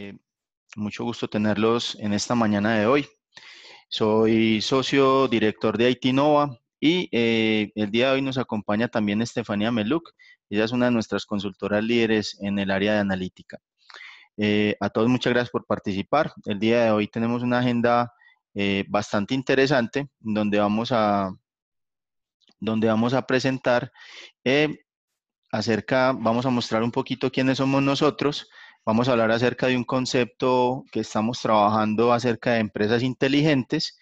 Eh, mucho gusto tenerlos en esta mañana de hoy. Soy socio director de ITNOVA y eh, el día de hoy nos acompaña también Estefanía Meluc. Ella es una de nuestras consultoras líderes en el área de analítica. Eh, a todos muchas gracias por participar. El día de hoy tenemos una agenda bastante interesante donde vamos a, donde vamos a presentar acerca, vamos a mostrar un poquito quiénes somos nosotros, Vamos a hablar acerca de un concepto que estamos trabajando acerca de empresas inteligentes.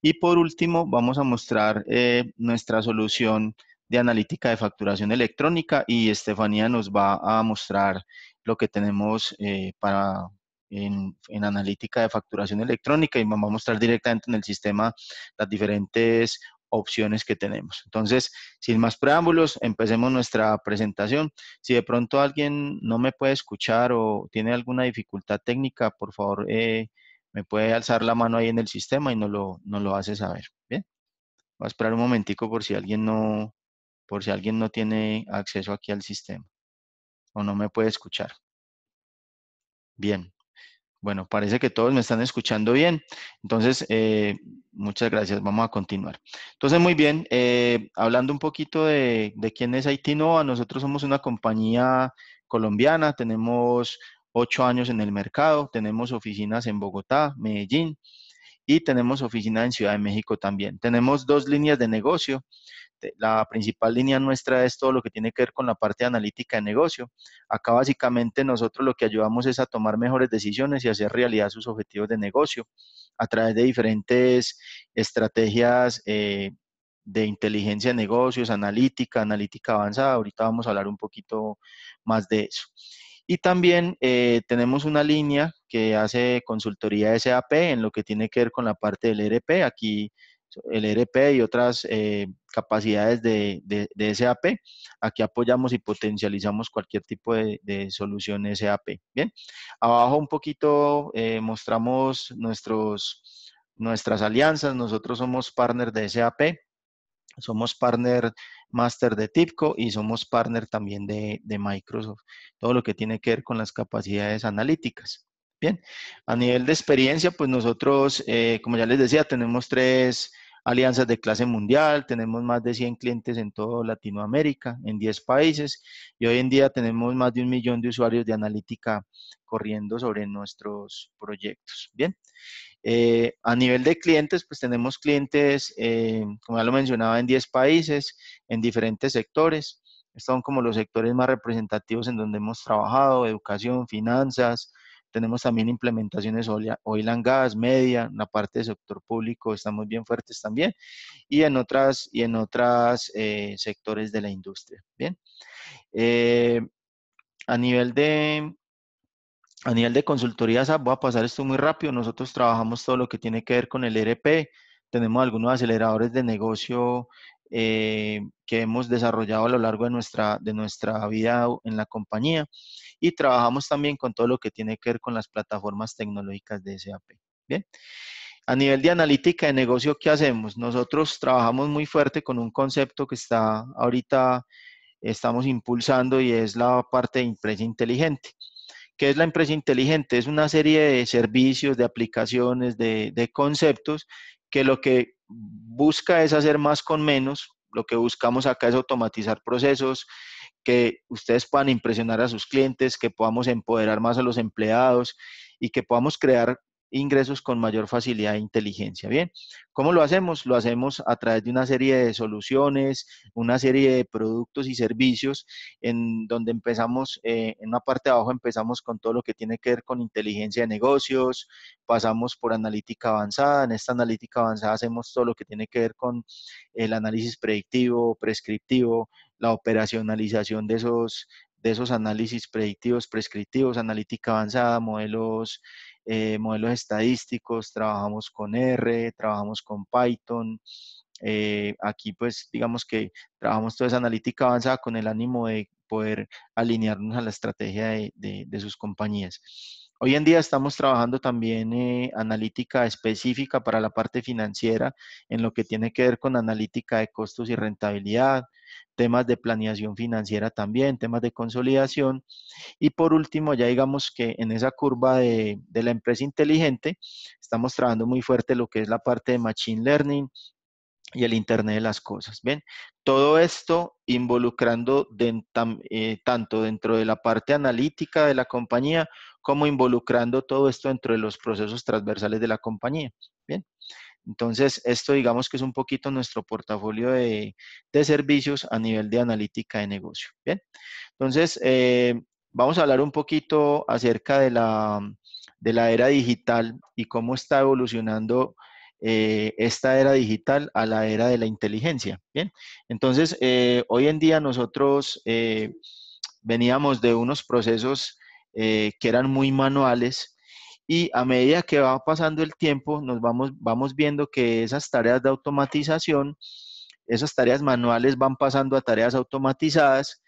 Y por último, vamos a mostrar eh, nuestra solución de analítica de facturación electrónica y Estefanía nos va a mostrar lo que tenemos eh, para en, en, analítica de facturación electrónica y vamos a mostrar directamente en el sistema las diferentes opciones que tenemos. Entonces, sin más preámbulos, empecemos nuestra presentación. Si de pronto alguien no me puede escuchar o tiene alguna dificultad técnica, por favor, eh, me puede alzar la mano ahí en el sistema y nos lo, lo hace saber. Bien, voy a esperar un momentico por si alguien no, por si alguien no tiene acceso aquí al sistema o no me puede escuchar. Bien. Bueno, parece que todos me están escuchando bien. Entonces, eh, muchas gracias. Vamos a continuar. Entonces, muy bien, eh, hablando un poquito de, quién es Haití Nova, nosotros somos una compañía colombiana, tenemos ocho años en el mercado, tenemos oficinas en Bogotá, Medellín y tenemos oficina en Ciudad de México también. Tenemos dos líneas de negocio. Este, la principal línea nuestra es todo lo que tiene que ver con la parte analítica de negocio. Acá básicamente nosotros lo que ayudamos es a tomar mejores decisiones y hacer realidad sus objetivos de negocio a través de diferentes estrategias eh, de inteligencia de negocios, analítica, analítica avanzada. Ahorita vamos a hablar un poquito más de eso. Y también eh, tenemos una línea que hace consultoría SAP en lo que tiene que ver con la parte del ERP. Aquí el ERP y otras eh, capacidades de, de, SAP. Aquí apoyamos y potencializamos cualquier tipo de, de solución SAP. Bien, abajo un poquito eh, mostramos nuestros, nuestras alianzas. Nosotros somos partner de SAP, somos partner master de TIPCO y somos partner también de, Microsoft. Todo lo que tiene que ver con las capacidades analíticas. Bien, a nivel de experiencia, pues nosotros, eh, como ya les decía, tenemos tres alianzas de clase mundial, tenemos más de 100 clientes en toda Latinoamérica, en 10 países, y hoy en día tenemos más de un millón de usuarios de analítica corriendo sobre nuestros proyectos. Bien, eh, a nivel de clientes, pues tenemos clientes, eh, como ya lo mencionaba, en 10 países, en diferentes sectores. Estos son como los sectores más representativos en donde hemos trabajado, educación, finanzas, tenemos también implementaciones oil and gas, media, en la parte del sector público estamos bien fuertes también y en otras, y en otras eh, sectores de la industria. Bien. Eh, a nivel de, a nivel de consultoría SAP, ah, voy a pasar esto muy rápido. Nosotros trabajamos todo lo que tiene que ver con el ERP, Tenemos algunos aceleradores de negocio eh, que hemos desarrollado a lo largo de nuestra, de nuestra vida en la compañía y trabajamos también con todo lo que tiene que ver con las plataformas tecnológicas de SAP. Bien. A nivel de analítica de negocio, ¿qué hacemos? Nosotros trabajamos muy fuerte con un concepto que está ahorita estamos impulsando y es la parte de empresa inteligente. ¿Qué es la empresa inteligente? Es una serie de servicios, de aplicaciones, de conceptos que lo que busca es hacer más con menos. Lo que buscamos acá es automatizar procesos, que ustedes puedan impresionar a sus clientes, que podamos empoderar más a los empleados y que podamos crear ingresos con mayor facilidad e inteligencia. Bien, ¿cómo lo hacemos? Lo hacemos a través de una serie de soluciones, una serie de productos y servicios en donde empezamos, eh, en una parte de abajo empezamos con todo lo que tiene que ver con inteligencia de negocios, pasamos por analítica avanzada, en esta analítica avanzada hacemos todo lo que tiene que ver con el análisis predictivo, prescriptivo, la operacionalización de esos de esos análisis predictivos, prescriptivos, analítica avanzada, modelos, eh, modelos estadísticos, trabajamos con R, trabajamos con Python. Eh, aquí pues digamos que trabajamos toda esa analítica avanzada con el ánimo de poder alinearnos a la estrategia de sus compañías. Hoy en día estamos trabajando también eh, analítica específica para la parte financiera en lo que tiene que ver con analítica de costos y rentabilidad, temas de planeación financiera también, temas de consolidación. Y por último, ya digamos que en esa curva de, de la empresa inteligente, estamos trabajando muy fuerte lo que es la parte de Machine Learning, y el Internet de las Cosas. Bien, todo esto involucrando eh, tanto dentro de la parte analítica de la compañía como involucrando todo esto dentro de los procesos transversales de la compañía. Bien. Entonces, esto digamos que es un poquito nuestro portafolio de, servicios a nivel de analítica de negocio. Bien. Entonces, eh, vamos a hablar un poquito acerca de la, de la era digital y cómo está evolucionando eh, esta era digital a la era de la inteligencia. Bien, entonces eh, hoy en día nosotros eh, veníamos de unos procesos que eran muy manuales y a medida que va pasando el tiempo nos vamos, vamos viendo que esas tareas de automatización, esas tareas manuales van pasando a tareas automatizadas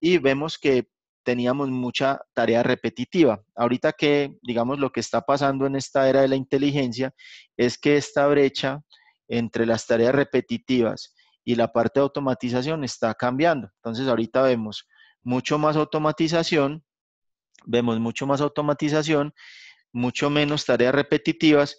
y vemos que teníamos mucha tarea repetitiva. Ahorita que, digamos, lo que está pasando en esta era de la inteligencia es que esta brecha entre las tareas repetitivas y la parte de automatización está cambiando. Entonces, ahorita vemos mucho más automatización, vemos mucho más automatización, mucho menos tareas repetitivas,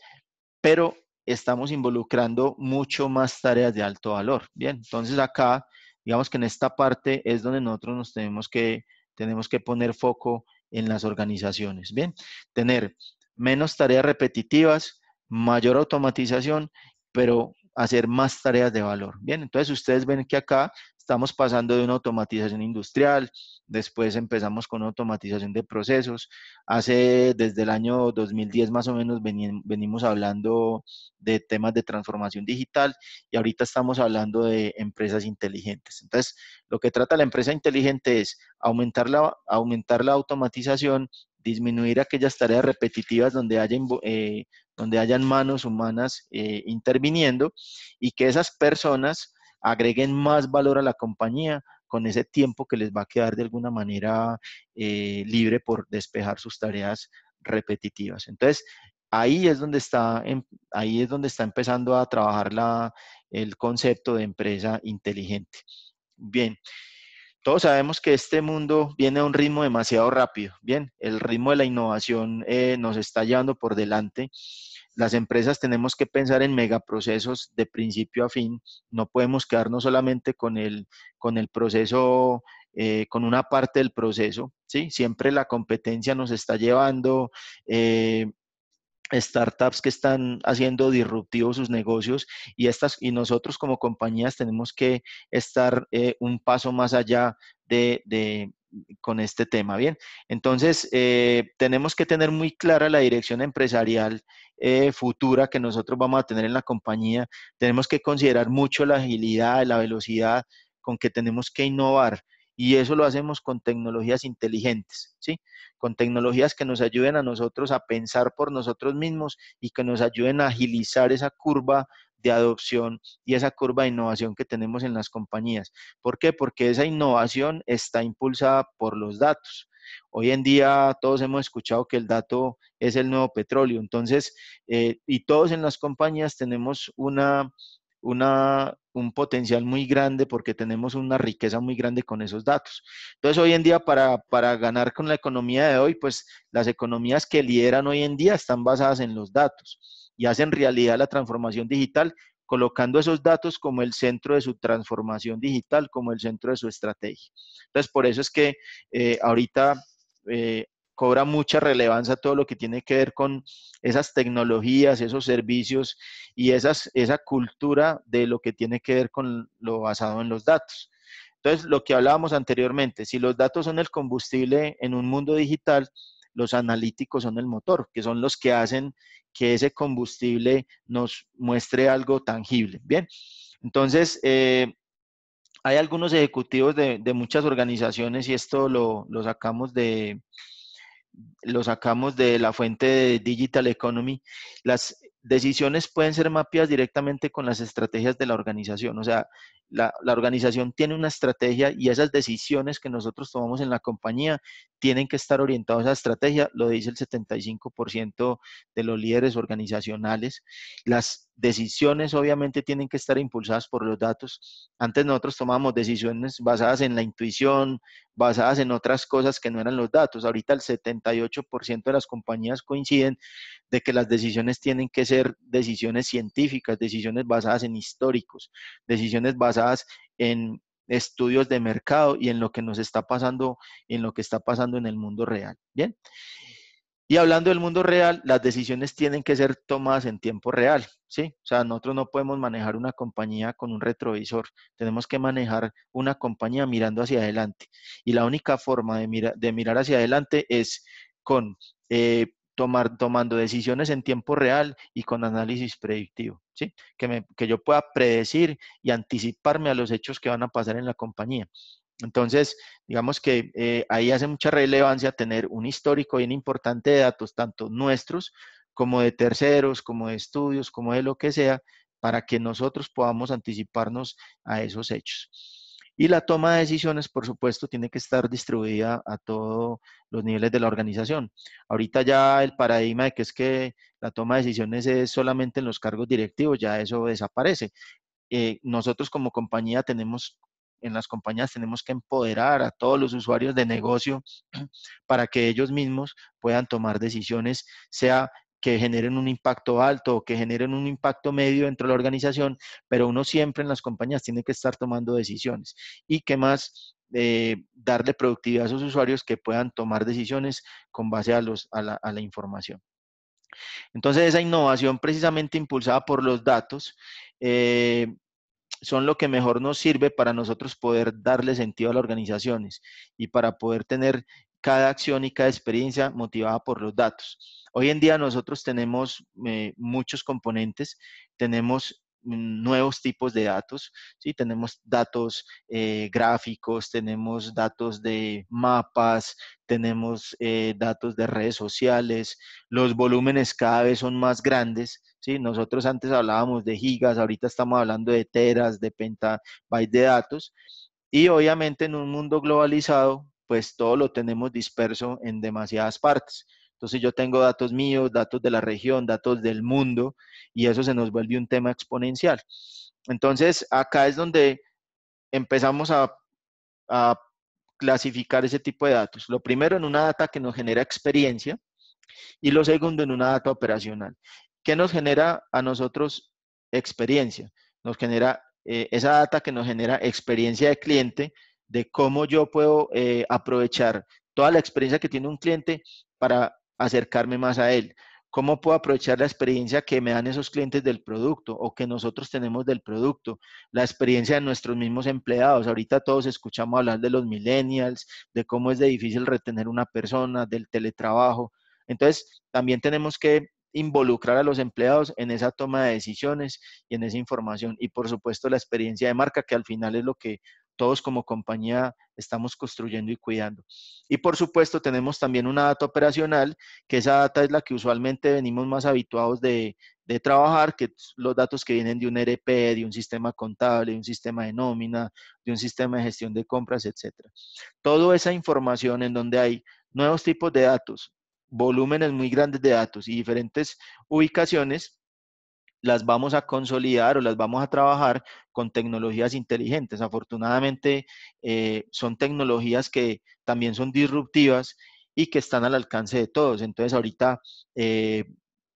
pero estamos involucrando mucho más tareas de alto valor. Bien, entonces acá, digamos que en esta parte es donde nosotros nos tenemos que tenemos que poner foco en las organizaciones. Bien, tener menos tareas repetitivas, mayor automatización, pero hacer más tareas de valor. Bien, entonces ustedes ven que acá estamos pasando de una automatización industrial, después empezamos con automatización de procesos. Hace desde el año 2010 más o menos venimos hablando de temas de transformación digital y ahorita estamos hablando de empresas inteligentes. Entonces, lo que trata la empresa inteligente es aumentar la, aumentar la automatización, disminuir aquellas tareas repetitivas donde haya eh, donde hayan manos humanas eh, interviniendo y que esas personas agreguen más valor a la compañía con ese tiempo que les va a quedar de alguna manera eh, libre por despejar sus tareas repetitivas. Entonces, ahí es donde está, em, ahí es donde está empezando a trabajar la, el concepto de empresa inteligente. Bien, todos sabemos que este mundo viene a un ritmo demasiado rápido. Bien, el ritmo de la innovación eh, nos está llevando por delante. Las empresas tenemos que pensar en megaprocesos de principio a fin. No podemos quedarnos solamente con el, con el proceso, eh, con una parte del proceso. ¿sí? Siempre la competencia nos está llevando eh, startups que están haciendo disruptivos sus negocios y, estas, y nosotros como compañías tenemos que estar eh, un paso más allá de, con este tema. Bien, entonces eh, tenemos que tener muy clara la dirección empresarial eh, futura que nosotros vamos a tener en la compañía. Tenemos que considerar mucho la agilidad, la velocidad con que tenemos que innovar y eso lo hacemos con tecnologías inteligentes, ¿sí? Con tecnologías que nos ayuden a nosotros a pensar por nosotros mismos y que nos ayuden a agilizar esa curva de adopción y esa curva de innovación que tenemos en las compañías. ¿Por qué? Porque esa innovación está impulsada por los datos. Hoy en día todos hemos escuchado que el dato es el nuevo petróleo, entonces, eh, y todos en las compañías tenemos una, una un potencial muy grande porque tenemos una riqueza muy grande con esos datos. Entonces, hoy en día, para, ganar con la economía de hoy, pues las economías que lideran hoy en día están basadas en los datos y hacen realidad la transformación digital colocando esos datos como el centro de su transformación digital, como el centro de su estrategia. Entonces, por eso es que eh, ahorita eh, cobra mucha relevancia todo lo que tiene que ver con esas tecnologías, esos servicios y esa cultura de lo que tiene que ver con lo basado en los datos. Entonces, lo que hablábamos anteriormente, si los datos son el combustible en un mundo digital, los analíticos son el motor, que son los que hacen que ese combustible nos muestre algo tangible. Bien, entonces, eh, hay algunos ejecutivos de, muchas organizaciones y esto lo, lo sacamos de, lo sacamos de la fuente de Digital Economy, las decisiones pueden ser mapeadas directamente con las estrategias de la organización. O sea, la, organización tiene una estrategia y esas decisiones que nosotros tomamos en la compañía tienen que estar orientadas a esa estrategia, lo dice el 75% de los líderes organizacionales. Las decisiones obviamente tienen que estar impulsadas por los datos. Antes nosotros tomábamos decisiones basadas en la intuición, basadas en otras cosas que no eran los datos. Ahorita el 78% de las compañías coinciden de que las decisiones tienen que ser decisiones científicas, decisiones basadas en históricos, decisiones basadas en estudios de mercado y en lo que nos está pasando, en lo que está pasando en el mundo real. Bien. Y hablando del mundo real, las decisiones tienen que ser tomadas en tiempo real, ¿sí? O sea, nosotros no podemos manejar una compañía con un retrovisor, tenemos que manejar una compañía mirando hacia adelante. Y la única forma de, de mirar hacia adelante es con eh, tomar, tomando decisiones en tiempo real y con análisis predictivo, ¿sí? Que, que yo pueda predecir y anticiparme a los hechos que van a pasar en la compañía. Entonces, digamos que eh, ahí hace mucha relevancia tener un histórico bien importante de datos, tanto nuestros como de terceros, como de estudios, como de lo que sea, para que nosotros podamos anticiparnos a esos hechos. Y la toma de decisiones, por supuesto, tiene que estar distribuida a todos los niveles de la organización. Ahorita ya el paradigma de que es que la toma de decisiones es solamente en los cargos directivos, ya eso desaparece. Eh, nosotros como compañía tenemos en las compañías tenemos que empoderar a todos los usuarios de negocio para que ellos mismos puedan tomar decisiones, sea que generen un impacto alto o que generen un impacto medio dentro de la organización, pero uno siempre en las compañías tiene que estar tomando decisiones. ¿Y qué más? Eh, darle productividad a esos usuarios que puedan tomar decisiones con base a, los, a, la, información. Entonces, esa innovación precisamente impulsada por los datos eh, son lo que mejor nos sirve para nosotros poder darle sentido a las organizaciones y para poder tener cada acción y cada experiencia motivada por los datos. Hoy en día nosotros tenemos eh, muchos componentes, tenemos nuevos tipos de datos, ¿sí? tenemos datos eh, gráficos, tenemos datos de mapas, tenemos eh, datos de redes sociales, los volúmenes cada vez son más grandes, nosotros antes hablábamos de gigas, ahorita estamos hablando de teras, de pentabytes de datos, y obviamente en un mundo globalizado, pues todo lo tenemos disperso en demasiadas partes. Entonces yo tengo datos míos, datos de la región, datos del mundo, y eso se nos vuelve un tema exponencial. Entonces acá es donde empezamos a, a clasificar ese tipo de datos. Lo primero en una data que nos genera experiencia, y lo segundo en una data operacional. ¿Qué nos genera a nosotros experiencia? Nos genera eh, esa data que nos genera experiencia de cliente, de cómo yo puedo eh, aprovechar toda la experiencia que tiene un cliente para acercarme más a él. ¿Cómo puedo aprovechar la experiencia que me dan esos clientes del producto o que nosotros tenemos del producto? La experiencia de nuestros mismos empleados. Ahorita todos escuchamos hablar de los millennials, de cómo es de difícil retener una persona, del teletrabajo. Entonces, también tenemos que involucrar a los empleados en esa toma de decisiones y en esa información. Y por supuesto la experiencia de marca, que al final es lo que todos como compañía estamos construyendo y cuidando. Y por supuesto tenemos también una data operacional, que esa data es la que usualmente venimos más habituados de, trabajar, que los datos que vienen de un e RP, de un sistema contable, de un sistema de nómina, de un sistema de gestión de compras, etc. Toda esa información en donde hay nuevos tipos de datos, volúmenes muy grandes de datos y diferentes ubicaciones, las vamos a consolidar o las vamos a trabajar con tecnologías inteligentes. Afortunadamente, eh, son tecnologías que también son disruptivas y que están al alcance de todos. Entonces, ahorita eh,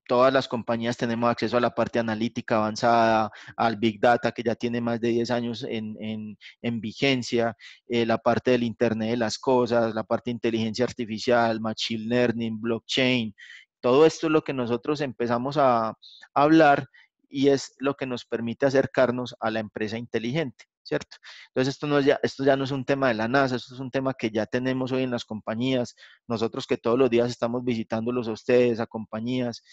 todas las compañías tenemos acceso a la parte analítica avanzada, al Big Data, que ya tiene más de 10 años en, vigencia, eh, la parte del Internet de las cosas, la parte de inteligencia artificial, machine learning, blockchain. Todo esto es lo que nosotros empezamos a hablar y es lo que nos permite acercarnos a la empresa inteligente. ¿cierto? Entonces, esto, no ya, esto ya no es un tema de la NASA, esto es un tema que ya tenemos hoy en las compañías, nosotros que todos los días estamos visitándolos a ustedes, a compañías,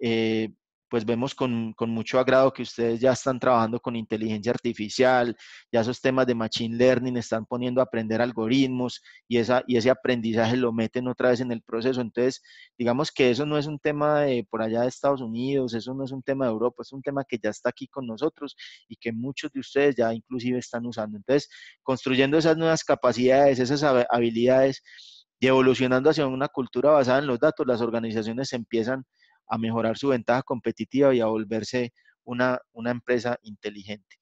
eh, pues vemos con, mucho agrado que ustedes ya están trabajando con inteligencia artificial, ya esos temas de machine learning están poniendo a aprender algoritmos y, esa, y ese aprendizaje lo meten otra vez en el proceso. Entonces, digamos que eso no es un tema de por allá de Estados Unidos, eso no es un tema de Europa, es un tema que ya está aquí con nosotros y que muchos de ustedes ya inclusive están usando. Entonces, construyendo esas nuevas capacidades, esas habilidades y evolucionando hacia una cultura basada en los datos, las organizaciones empiezan a mejorar su ventaja competitiva y a volverse una, empresa inteligente.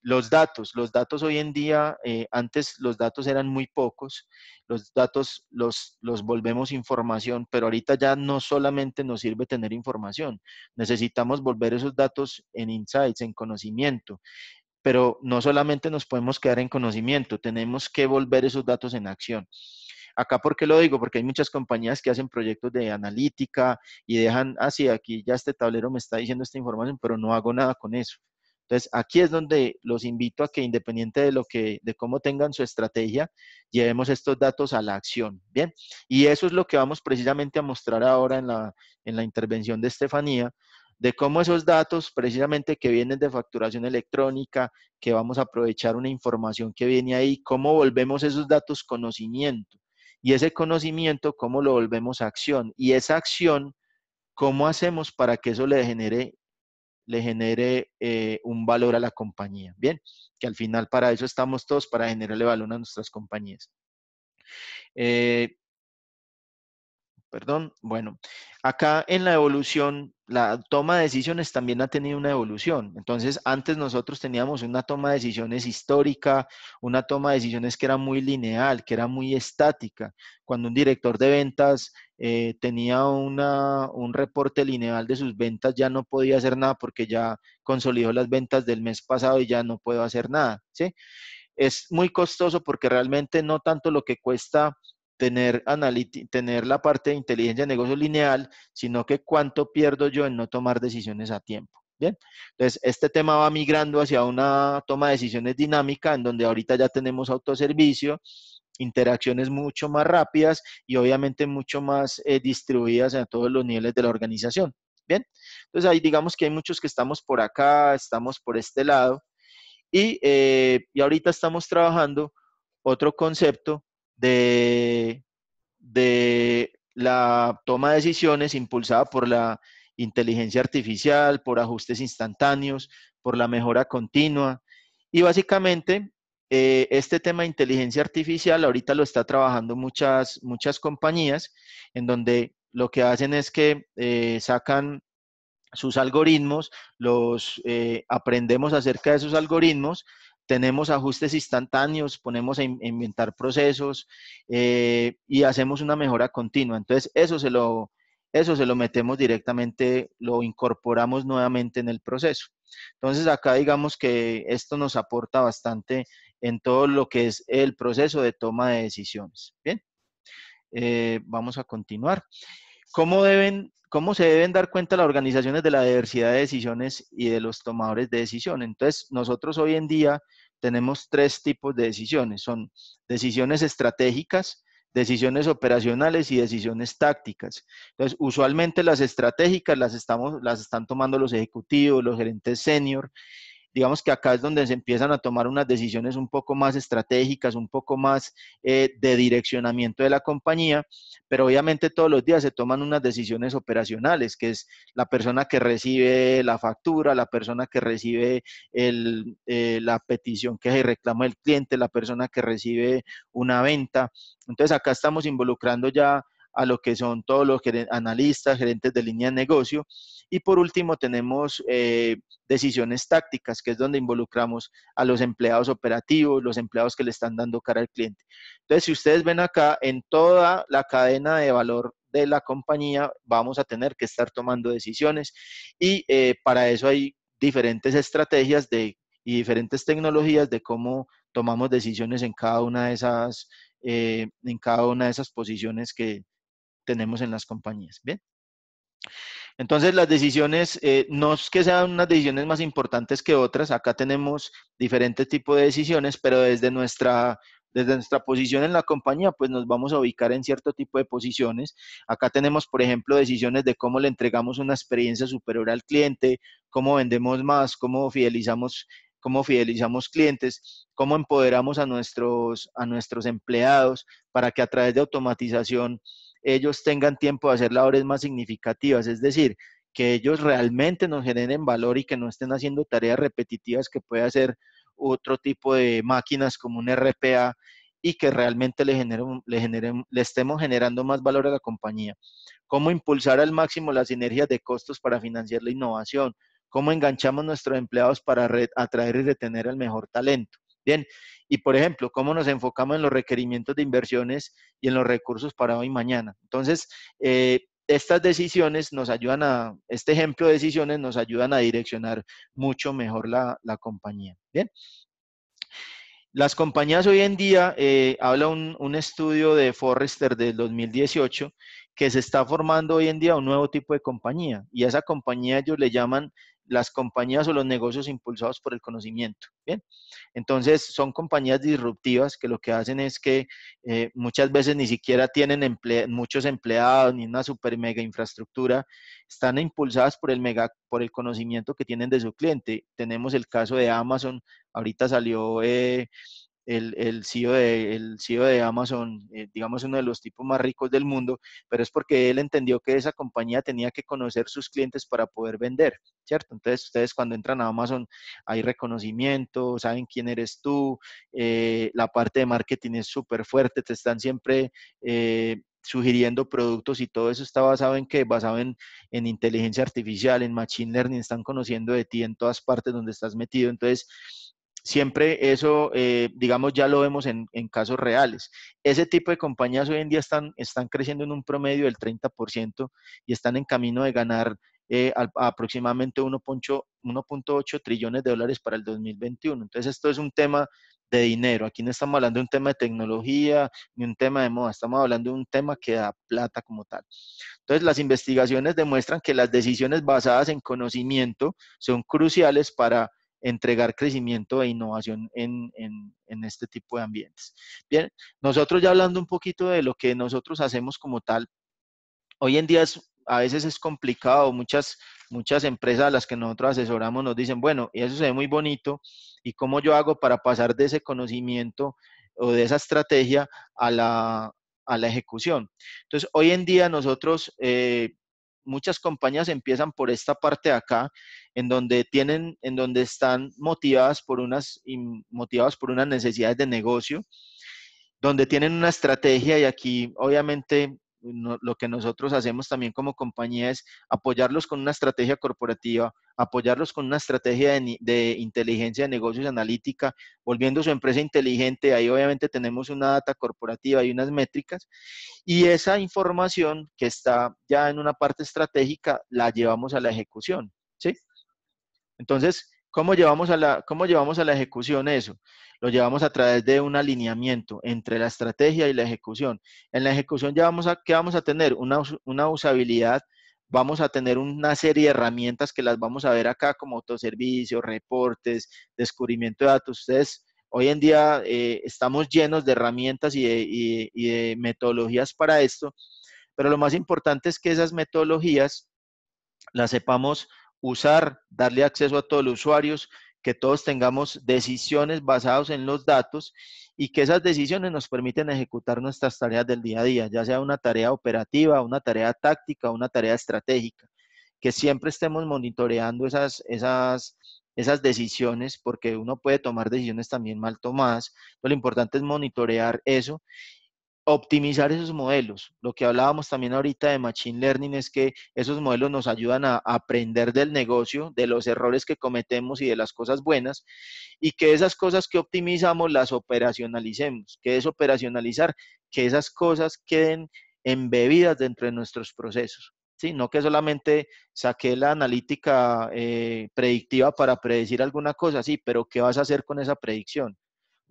Los datos, los datos hoy en día, eh, antes los datos eran muy pocos, los datos los, los volvemos información, pero ahorita ya no solamente nos sirve tener información, necesitamos volver esos datos en insights, en conocimiento pero no solamente nos podemos quedar en conocimiento, tenemos que volver esos datos en acción. Acá, ¿por qué lo digo? Porque hay muchas compañías que hacen proyectos de analítica y dejan, ah, sí, aquí ya este tablero me está diciendo esta información, pero no hago nada con eso. Entonces, aquí es donde los invito a que independiente de lo que, de cómo tengan su estrategia, llevemos estos datos a la acción, ¿bien? Y eso es lo que vamos precisamente a mostrar ahora en la, en la intervención de Estefanía, de cómo esos datos precisamente que vienen de facturación electrónica, que vamos a aprovechar una información que viene ahí, cómo volvemos esos datos conocimiento, y ese conocimiento, cómo lo volvemos a acción y esa acción, cómo hacemos para que eso le genere, le genere eh, un valor a la compañía. Bien, que al final para eso estamos todos, para generarle valor a nuestras compañías. Eh, perdón. Bueno, acá en la evolución, la toma de decisiones también ha tenido una evolución. Entonces, antes nosotros teníamos una toma de decisiones histórica, una toma de decisiones que era muy lineal, que era muy estática. Cuando un director de ventas eh, tenía un reporte lineal de sus ventas, ya no podía hacer nada porque ya consolidó las ventas del mes pasado y ya no puedo hacer nada, Es muy costoso porque realmente no tanto lo que cuesta tener, tener la parte de inteligencia de negocio lineal, sino que cuánto pierdo yo en no tomar decisiones a tiempo. Bien, entonces este tema va migrando hacia una toma de decisiones dinámica en donde ahorita ya tenemos autoservicio, interacciones mucho más rápidas y obviamente mucho más eh, distribuidas a todos los niveles de la organización. Bien, entonces ahí digamos que hay muchos que estamos por acá, estamos por este lado y, eh, y ahorita estamos trabajando otro concepto de, de la toma de decisiones impulsada por la inteligencia artificial, por ajustes instantáneos, por la mejora continua. Y básicamente, eh, este tema de inteligencia artificial ahorita lo está trabajando muchas, muchas compañías, en donde lo que hacen es que eh, sacan sus algoritmos, los eh, aprendemos acerca de sus algoritmos tenemos ajustes instantáneos, ponemos a, inventar procesos eh, y hacemos una mejora continua. Entonces, eso se, lo, eso se lo metemos directamente, lo incorporamos nuevamente en el proceso. Entonces, acá digamos que esto nos aporta bastante en todo lo que es el proceso de toma de decisiones. Bien, eh, vamos a continuar. ¿Cómo, deben, ¿Cómo se deben dar cuenta las organizaciones de la diversidad de decisiones y de los tomadores de decisión? Entonces, nosotros hoy en día tenemos tres tipos de decisiones. Son decisiones estratégicas, decisiones operacionales y decisiones tácticas. Entonces, usualmente las estratégicas las, estamos, las están tomando los ejecutivos, los gerentes senior, digamos que acá es donde se empiezan a tomar unas decisiones un poco más estratégicas, un poco más eh, de direccionamiento de la compañía, pero obviamente todos los días se toman unas decisiones operacionales, que es la persona que recibe la factura, la persona que recibe eh, la petición que se reclama el cliente, la persona que recibe una venta. Entonces acá estamos involucrando ya a lo que son todos los analistas, gerentes de línea de negocio. Y por último, tenemos eh, decisiones tácticas, que es donde involucramos a los empleados operativos, los empleados que le están dando cara al cliente. Entonces, si ustedes ven acá, en toda la cadena de valor de la compañía vamos a tener que estar tomando decisiones y eh, para eso hay diferentes estrategias de, y diferentes tecnologías de cómo tomamos decisiones en cada una de esas, eh, en cada una de esas posiciones que, tenemos en las compañías. Bien. Entonces, las decisiones, eh, no es que sean unas decisiones más importantes que otras, acá tenemos diferentes tipos de decisiones, pero desde nuestra, desde nuestra posición en la compañía, pues nos vamos a ubicar en cierto tipo de posiciones. Acá tenemos, por ejemplo, decisiones de cómo le entregamos una experiencia superior al cliente, cómo vendemos más, cómo fidelizamos cómo fidelizamos clientes, cómo empoderamos a nuestros, a nuestros empleados para que a través de automatización ellos tengan tiempo de hacer labores más significativas, es decir, que ellos realmente nos generen valor y que no estén haciendo tareas repetitivas que puede hacer otro tipo de máquinas como un RPA y que realmente le, le, le estemos generando más valor a la compañía. Cómo impulsar al máximo las sinergias de costos para financiar la innovación. Cómo enganchamos a nuestros empleados para atraer y retener el mejor talento. Bien, y, por ejemplo, cómo nos enfocamos en los requerimientos de inversiones y en los recursos para hoy y mañana. Entonces, eh, estas decisiones nos ayudan a, este ejemplo de decisiones nos ayudan a direccionar mucho mejor la, compañía. Bien. Las compañías hoy en día, eh, habla un, un, estudio de Forrester del 2018, que se está formando hoy en día un nuevo tipo de compañía y esa compañía ellos le llaman las compañías o los negocios impulsados por el conocimiento. Bien, entonces son compañías disruptivas que lo que hacen es que eh, muchas veces ni siquiera tienen muchos empleados ni una super mega infraestructura, están impulsadas por el mega por el conocimiento que tienen de su cliente. Tenemos el caso de Amazon, ahorita salió eh, el, el, CEO, de, e de Amazon, eh, digamos uno de los tipos más ricos del mundo, pero es porque él entendió que esa compañía tenía que conocer sus clientes para poder vender, ¿cierto? Entonces ustedes cuando entran a Amazon hay reconocimiento, saben quién eres tú, eh, la parte de marketing es súper fuerte, te están siempre... Eh, sugiriendo productos y todo eso está basado en qué? Basado en, en, inteligencia artificial, en machine learning, están conociendo de ti en todas partes donde estás metido. Entonces, Siempre eso, eh, digamos, ya lo vemos en, casos reales. Ese tipo de compañías hoy en día están, están creciendo en un promedio del 30% y están en camino de ganar eh, aproximadamente 1.8 trillones de dólares para el 2021. Entonces, esto es un tema de dinero. Aquí no estamos hablando de un tema de tecnología ni un tema de moda, estamos hablando de un tema que da plata como tal. Entonces, las investigaciones demuestran que las decisiones basadas en conocimiento son cruciales para entregar crecimiento e innovación en, este tipo de ambientes. Bien, nosotros ya hablando un poquito de lo que nosotros hacemos como tal, hoy en día a veces es complicado, muchas, muchas empresas a las que nosotros asesoramos nos dicen, bueno, eso se ve muy bonito, ¿y cómo yo hago para pasar de ese conocimiento o de esa estrategia a la, ejecución? Entonces, hoy en día nosotros... Eh, muchas compañías empiezan por esta parte de acá, en donde tienen, en donde están motivadas por unas, motivadas por unas necesidades de negocio, donde tienen una estrategia y aquí obviamente lo que nosotros hacemos también como compañía es apoyarlos con una estrategia corporativa, apoyarlos con una estrategia de, de, inteligencia de negocios analítica, volviendo su empresa inteligente. Ahí obviamente tenemos una data corporativa y unas métricas. Y esa información que está ya en una parte estratégica la llevamos a la ejecución. ¿sí? Entonces, ¿Cómo llevamos, a la, ¿Cómo llevamos a la ejecución eso? Lo llevamos a través de un alineamiento entre la estrategia y la ejecución. En la ejecución ya a, ¿qué vamos a tener? Una, usabilidad, vamos a tener una serie de herramientas que las vamos a ver acá como autoservicios, reportes, descubrimiento de datos. Ustedes hoy en día eh, estamos llenos de herramientas y y de metodologías para esto, pero lo más importante es que esas metodologías las sepamos usar, darle acceso a todos los usuarios, que todos tengamos decisiones basadas en los datos y que esas decisiones nos permiten ejecutar nuestras tareas del día a día, ya sea una tarea operativa, una tarea táctica, una tarea estratégica, que siempre estemos monitoreando esas, esas, esas decisiones porque uno puede tomar decisiones también mal tomadas. lo importante es monitorear eso optimizar esos modelos. Lo que hablábamos también ahorita de Machine Learning es que esos modelos nos ayudan a aprender del negocio, de los errores que cometemos y de las cosas buenas, y que esas cosas que optimizamos las operacionalicemos. ¿Qué es operacionalizar? Que esas cosas queden embebidas dentro de nuestros procesos. ¿sí? No que solamente saque la analítica eh, predictiva para predecir alguna cosa, sí, pero ¿qué vas a hacer con esa predicción?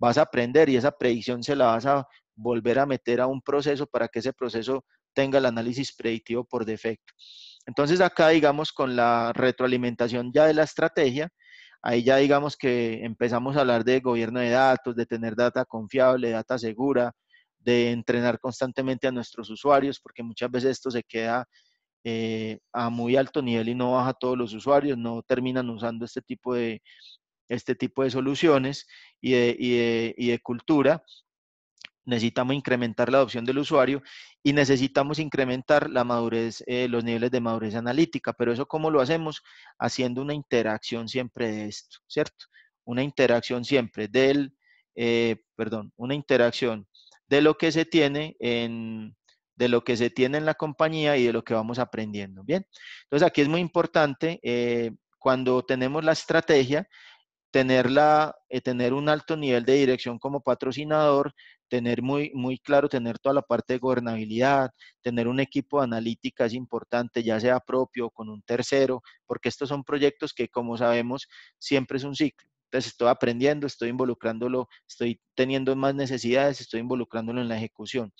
vas a aprender y esa predicción se la vas a volver a meter a un proceso para que ese proceso tenga el análisis predictivo por defecto. Entonces acá, digamos, con la retroalimentación ya de la estrategia, ahí ya digamos que empezamos a hablar de gobierno de datos, de tener data confiable, data segura, de entrenar constantemente a nuestros usuarios, porque muchas veces esto se queda eh, a muy alto nivel y no baja a todos los usuarios, no terminan usando este tipo de, este tipo de soluciones y de, y y de cultura. Necesitamos incrementar la adopción del usuario y necesitamos incrementar la madurez, eh, los niveles de madurez analítica. Pero eso, ¿cómo lo hacemos? Haciendo una interacción siempre de esto, ¿cierto? Una interacción siempre del, eh, perdón, una interacción de lo que se tiene en, de lo que se tiene en la compañía y de lo que vamos aprendiendo. Bien, entonces aquí es muy importante eh, cuando tenemos la estrategia, tener, eh, tener un alto nivel de dirección como patrocinador, tener muy, muy claro, tener toda la parte de gobernabilidad, tener un equipo de analítica es importante, ya sea propio o con un tercero, porque estos son proyectos que, como sabemos, siempre es un ciclo. Entonces estoy aprendiendo, estoy involucrándolo, estoy teniendo más necesidades, estoy involucrándolo en la ejecución.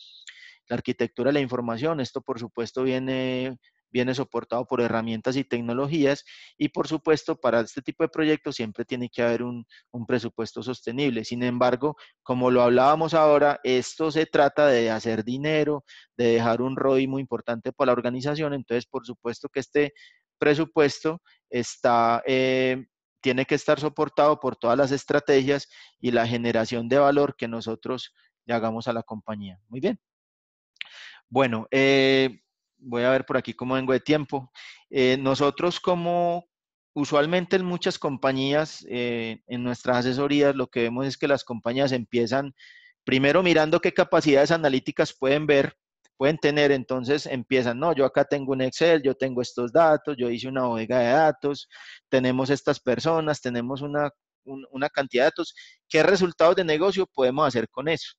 La arquitectura de la información, esto por supuesto viene viene soportado por herramientas y tecnologías y por supuesto para este tipo de proyectos siempre tiene que haber un, presupuesto sostenible. Sin embargo, como lo hablábamos ahora, esto se trata de hacer dinero, de dejar un ROI muy importante para la organización, entonces por supuesto que este presupuesto está... Eh, tiene que estar soportado por todas las estrategias y la generación de valor que nosotros le hagamos a la compañía. Muy bien. Bueno, eh, voy a ver por aquí cómo vengo de tiempo. Eh, nosotros como usualmente en muchas compañías, eh, en nuestras asesorías, lo que vemos es que las compañías empiezan primero mirando qué capacidades analíticas pueden ver, pueden tener, entonces empiezan, no, yo acá tengo un Excel, yo tengo estos datos, yo hice una bodega de datos, tenemos estas personas, tenemos una, una cantidad de datos, ¿qué resultados de negocio podemos hacer con eso?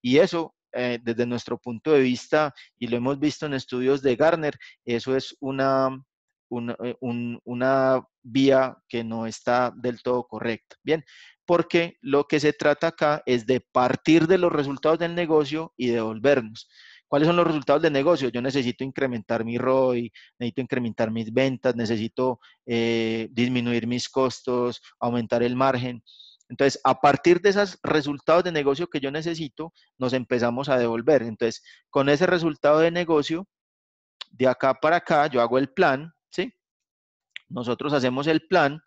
Y eso eh, desde nuestro punto de vista, y lo hemos visto en estudios de Garner, eso es eh, una, vía que no está del todo correcta. Bien, porque lo que se trata acá es de partir de los resultados del negocio y devolvernos. ¿Cuáles son los resultados del negocio? Yo necesito incrementar mi ROI, necesito incrementar mis ventas, necesito eh, disminuir mis costos, aumentar el margen. Entonces, a partir de esos resultados de negocio que yo necesito, nos empezamos a devolver. Entonces, con ese resultado de negocio, de acá para acá, yo hago el plan, ¿sí? Nosotros hacemos el plan.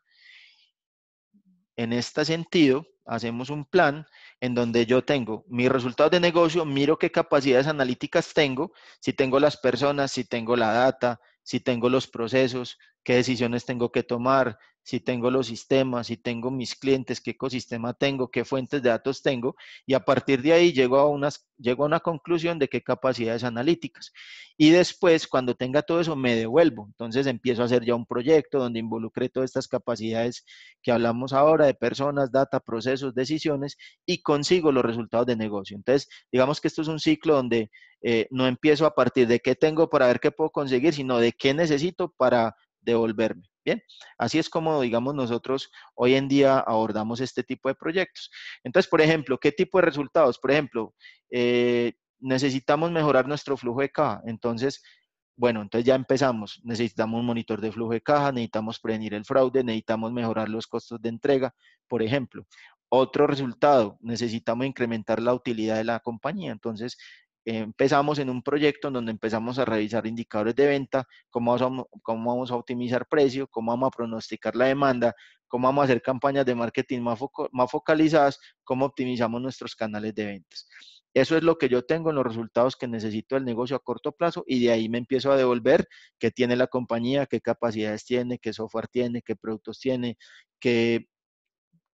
En este sentido, hacemos un plan en donde yo tengo mis resultados de negocio, miro qué capacidades analíticas tengo, si tengo las personas, si tengo la data, si tengo los procesos, qué decisiones tengo que tomar, si tengo los sistemas, si tengo mis clientes, qué ecosistema tengo, qué fuentes de datos tengo, y a partir de ahí llego a, unas, a una conclusión de qué capacidades analíticas. Y después, cuando tenga todo eso, me devuelvo. Entonces empiezo a hacer ya un proyecto donde involucre todas estas capacidades que hablamos ahora de personas, data, procesos, decisiones, y consigo los resultados de negocio. Entonces, digamos que esto es un ciclo donde eh, no empiezo a partir de qué tengo para ver qué puedo conseguir, sino de qué necesito para devolverme. Bien, así es como, digamos, nosotros hoy en día abordamos este tipo de proyectos. Entonces, por ejemplo, ¿qué tipo de resultados? Por ejemplo, eh, necesitamos mejorar nuestro flujo de caja. Entonces, bueno, entonces ya empezamos. Necesitamos un monitor de flujo de caja, necesitamos prevenir el fraude, necesitamos mejorar los costos de entrega, por ejemplo. Otro resultado, necesitamos incrementar la utilidad de la compañía. Entonces, empezamos en un proyecto en donde empezamos a revisar indicadores de venta, cómo vamos, a, optimizar precio, cómo vamos a pronosticar la demanda, cómo vamos a hacer campañas de marketing más, más focalizadas, cómo optimizamos nuestros canales de ventas. Eso es lo que yo tengo en los resultados que necesito del negocio a corto plazo y de ahí me empiezo a devolver qué tiene la compañía, qué capacidades tiene, qué software tiene, qué productos tiene, qué,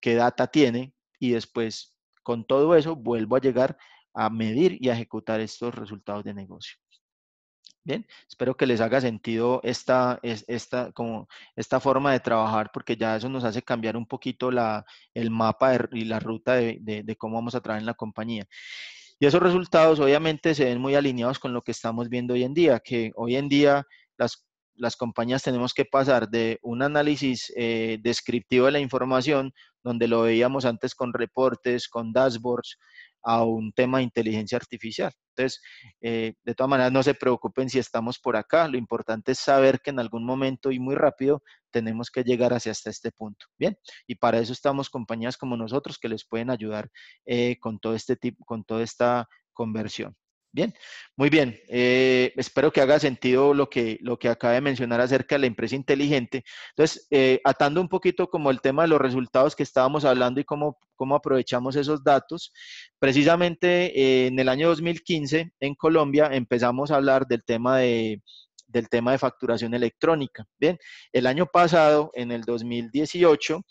qué data tiene y después con todo eso vuelvo a llegar a medir y a ejecutar estos resultados de negocio. Bien, espero que les haga sentido esta, esta, como esta forma de trabajar porque ya eso nos hace cambiar un poquito la, el mapa y la ruta de, cómo vamos a traer en la compañía. Y esos resultados obviamente se ven muy alineados con lo que estamos viendo hoy en día, que hoy en día las, compañías tenemos que pasar de un análisis eh, descriptivo de la información, donde lo veíamos antes con reportes, con dashboards, a un tema de inteligencia artificial. Entonces, eh, de todas maneras, no se preocupen si estamos por acá. Lo importante es saber que en algún momento y muy rápido tenemos que llegar hacia hasta este punto. Bien, y para eso estamos compañías como nosotros que les pueden ayudar eh, con todo este tipo, con toda esta conversión. Bien, muy bien. Eh, espero que haga sentido lo que, lo que acaba de mencionar acerca de la empresa inteligente. Entonces, eh, atando un poquito como el tema de los resultados que estábamos hablando y cómo, cómo aprovechamos esos datos, precisamente eh, en el año 2015 en Colombia empezamos a hablar del tema de, del tema de facturación electrónica. Bien, el año pasado, en el 2018,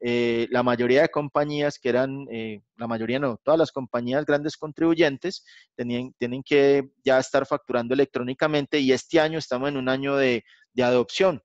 eh, la mayoría de compañías que eran, eh, la mayoría no, todas las compañías grandes contribuyentes tienen que ya estar facturando electrónicamente y este año estamos en un año de, adopción,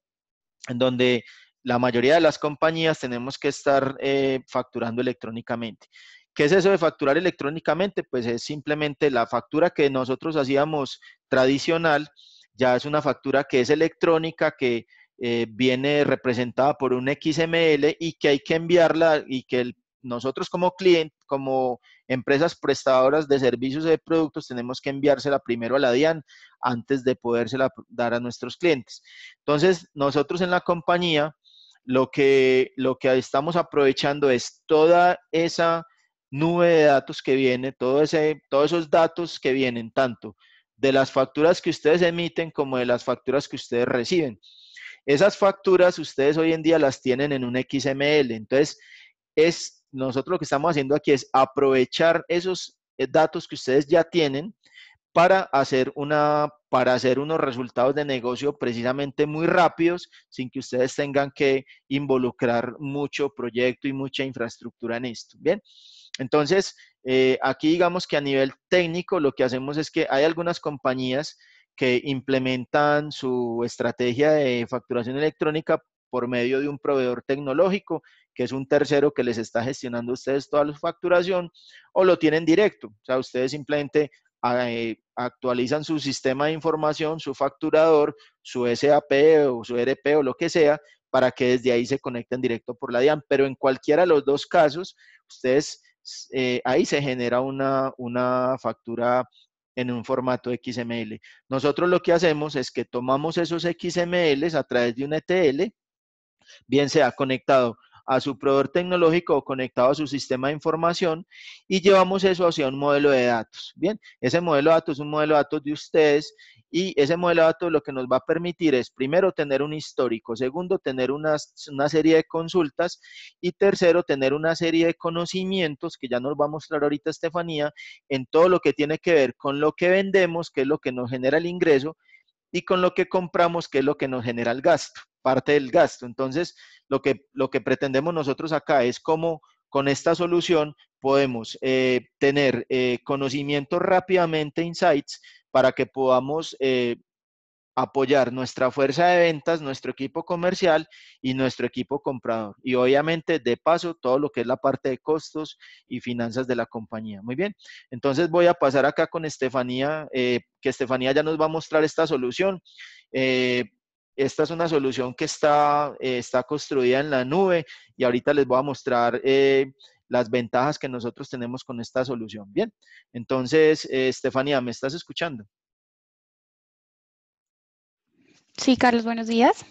en donde la mayoría de las compañías tenemos que estar eh, facturando electrónicamente. ¿Qué es eso de facturar electrónicamente? Pues es simplemente la factura que nosotros hacíamos tradicional, ya es una factura que es electrónica, que eh, viene representada por un XML y que hay que enviarla y que nosotros como cliente, como empresas prestadoras de servicios de productos, tenemos que enviársela primero a la DIAN antes de podérsela dar a nuestros clientes. Entonces, nosotros en la compañía lo que, lo que estamos aprovechando es toda esa nube de datos que viene, todo todos esos datos que vienen tanto de las facturas que ustedes emiten como de las facturas que ustedes reciben. Esas facturas ustedes hoy en día las tienen en un XML. Entonces, es, nosotros lo que estamos haciendo aquí es aprovechar esos eh, datos que ustedes ya tienen para hacer, una, para hacer unos resultados de negocio precisamente muy rápidos, sin que ustedes tengan que involucrar mucho proyecto y mucha infraestructura en esto. Bien, entonces eh, aquí digamos que a nivel técnico lo que hacemos es que hay algunas compañías que implementan su estrategia de facturación electrónica por medio de un proveedor tecnológico, que es un tercero que les está gestionando ustedes toda la facturación, o lo tienen directo. O sea, ustedes simplemente ah, eh, actualizan su sistema de información, su facturador, su SAP o su e RP o lo que sea, para que desde ahí se conecten directo por la DIAN. Pero en cualquiera de los dos casos, ustedes eh, ahí se genera una, una factura en un formato XML. Nosotros lo que hacemos es que tomamos esos XMLs a través de un ETL, bien sea conectado a su proveedor tecnológico o conectado a su sistema de información y llevamos eso hacia un modelo de datos. Bien, ese modelo de datos es un modelo de datos de ustedes y ese modelo de datos lo que nos va a permitir es, primero, tener un histórico, segundo, tener una, serie de consultas y tercero, tener una serie de conocimientos que ya nos va a mostrar ahorita Estefanía en todo lo que tiene que ver con lo que vendemos, que es lo que nos genera el ingreso, y con lo que compramos, que es lo que nos genera el gasto, parte del gasto. Entonces, lo que, lo que pretendemos nosotros acá es cómo con esta solución podemos eh, tener eh, conocimientos conocimiento rápidamente, insights, para que podamos eh, apoyar nuestra fuerza de ventas, nuestro equipo comercial y nuestro equipo comprador. Y obviamente, de paso, todo lo que es la parte de costos y finanzas de la compañía. Muy bien, entonces voy a pasar acá con Estefanía, eh, que Estefanía ya nos va a mostrar esta solución. Eh, esta es una solución que está, está construida en la nube y ahorita les voy a mostrar las ventajas que nosotros tenemos con esta solución. Bien, entonces, eh, Estefanía, ¿me estás escuchando? Sí, Carlos, buenos días.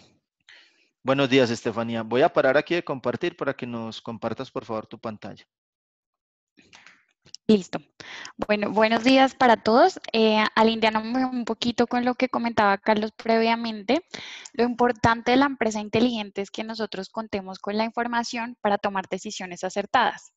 Buenos días, Estefanía. Voy a parar aquí de compartir para que nos compartas, por favor, tu pantalla. Listo. Bueno, buenos días para todos. Eh, alineándome un poquito con lo que comentaba Carlos previamente, lo importante de la empresa inteligente es que nosotros contemos con la información para tomar decisiones acertadas.